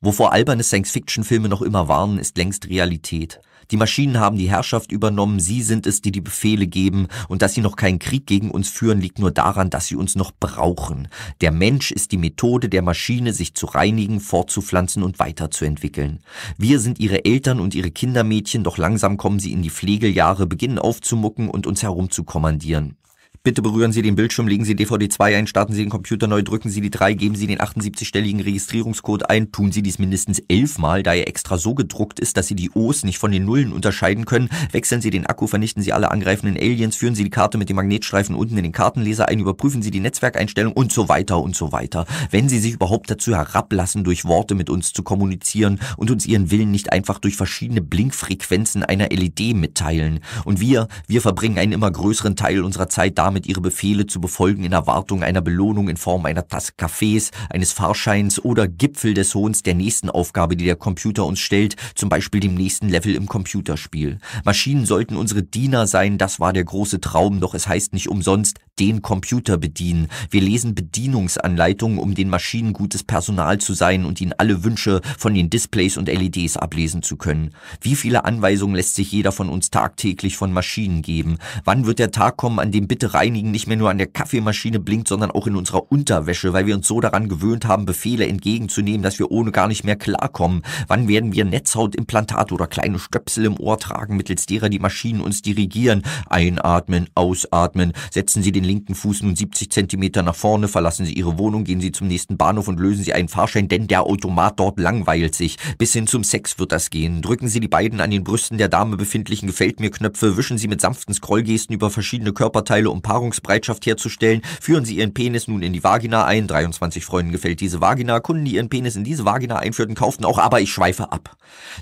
Wovor alberne Science-Fiction-Filme noch immer warnen, ist längst Realität. Die Maschinen haben die Herrschaft übernommen, sie sind es, die die Befehle geben, und dass sie noch keinen Krieg gegen uns führen, liegt nur daran, dass sie uns noch brauchen. Der Mensch ist die Methode der Maschine, sich zu reinigen, fortzupflanzen und weiterzuentwickeln. Wir sind ihre Eltern und ihre Kindermädchen, doch langsam kommen sie in die Pflegeljahre, beginnen aufzumucken und uns herumzukommandieren. Bitte berühren Sie den Bildschirm, legen Sie DVD 2 ein, starten Sie den Computer neu, drücken Sie die 3, geben Sie den 78-stelligen Registrierungscode ein, tun Sie dies mindestens elfmal, da er extra so gedruckt ist, dass Sie die O's nicht von den Nullen unterscheiden können, wechseln Sie den Akku, vernichten Sie alle angreifenden Aliens, führen Sie die Karte mit dem Magnetstreifen unten in den Kartenleser ein, überprüfen Sie die Netzwerkeinstellung und so weiter und so weiter. Wenn Sie sich überhaupt dazu herablassen, durch Worte mit uns zu kommunizieren und uns Ihren Willen nicht einfach durch verschiedene Blinkfrequenzen einer LED mitteilen. Und wir, wir verbringen einen immer größeren Teil unserer Zeit damit, damit ihre Befehle zu befolgen in Erwartung einer Belohnung in Form einer Tasse Kaffees, eines Fahrscheins oder Gipfel des Hohns der nächsten Aufgabe, die der Computer uns stellt, zum Beispiel dem nächsten Level im Computerspiel. Maschinen sollten unsere Diener sein, das war der große Traum, doch es heißt nicht umsonst den Computer bedienen. Wir lesen Bedienungsanleitungen, um den Maschinen gutes Personal zu sein und ihnen alle Wünsche von den Displays und LEDs ablesen zu können. Wie viele Anweisungen lässt sich jeder von uns tagtäglich von Maschinen geben? Wann wird der Tag kommen, an dem Bitte reinigen nicht mehr nur an der Kaffeemaschine blinkt, sondern auch in unserer Unterwäsche, weil wir uns so daran gewöhnt haben, Befehle entgegenzunehmen, dass wir ohne gar nicht mehr klarkommen? Wann werden wir Netzhautimplantate oder kleine Stöpsel im Ohr tragen, mittels derer die Maschinen uns dirigieren? Einatmen, ausatmen, setzen Sie den linken Fuß nun 70 Zentimeter nach vorne, verlassen Sie Ihre Wohnung, gehen Sie zum nächsten Bahnhof und lösen Sie einen Fahrschein, denn der Automat dort langweilt sich. Bis hin zum Sex wird das gehen. Drücken Sie die beiden an den Brüsten der Dame befindlichen Gefällt mir Knöpfe, wischen Sie mit sanften Scrollgesten über verschiedene Körperteile, um Paarungsbereitschaft herzustellen, führen Sie Ihren Penis nun in die Vagina ein, 23 Freunden gefällt diese Vagina, Kunden, die ihren Penis in diese Vagina einführten, kauften auch, aber ich schweife ab.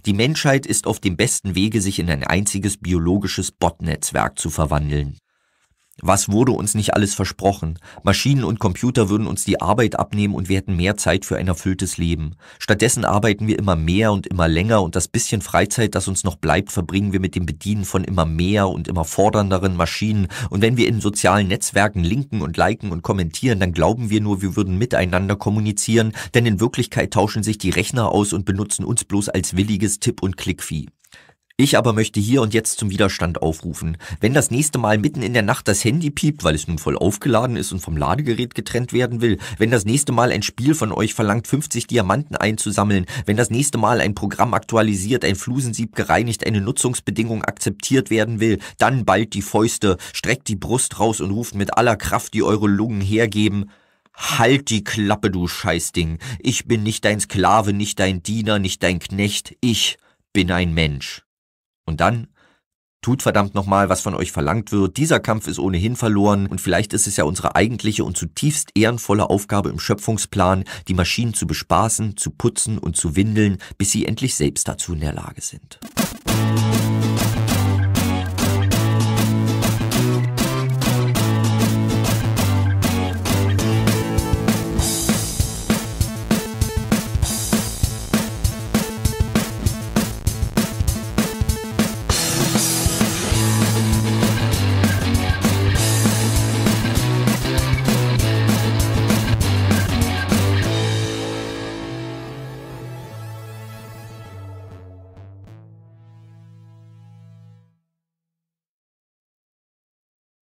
Die Menschheit ist auf dem besten Wege, sich in ein einziges biologisches Botnetzwerk zu verwandeln. Was wurde uns nicht alles versprochen? Maschinen und Computer würden uns die Arbeit abnehmen und wir hätten mehr Zeit für ein erfülltes Leben. Stattdessen arbeiten wir immer mehr und immer länger und das bisschen Freizeit, das uns noch bleibt, verbringen wir mit dem Bedienen von immer mehr und immer fordernderen Maschinen. Und wenn wir in sozialen Netzwerken linken und liken und kommentieren, dann glauben wir nur, wir würden miteinander kommunizieren, denn in Wirklichkeit tauschen sich die Rechner aus und benutzen uns bloß als williges Tipp- und Klickvieh. Ich aber möchte hier und jetzt zum Widerstand aufrufen. Wenn das nächste Mal mitten in der Nacht das Handy piept, weil es nun voll aufgeladen ist und vom Ladegerät getrennt werden will, wenn das nächste Mal ein Spiel von euch verlangt, 50 Diamanten einzusammeln, wenn das nächste Mal ein Programm aktualisiert, ein Flusensieb gereinigt, eine Nutzungsbedingung akzeptiert werden will, dann ballt die Fäuste, streckt die Brust raus und ruft mit aller Kraft, die eure Lungen hergeben, Halt die Klappe, du Scheißding. Ich bin nicht dein Sklave, nicht dein Diener, nicht dein Knecht. Ich bin ein Mensch. Und dann Tut verdammt nochmal, was von euch verlangt wird. Dieser Kampf ist ohnehin verloren und vielleicht ist es ja unsere eigentliche und zutiefst ehrenvolle Aufgabe im Schöpfungsplan, die Maschinen zu bespaßen, zu putzen und zu windeln, bis sie endlich selbst dazu in der Lage sind.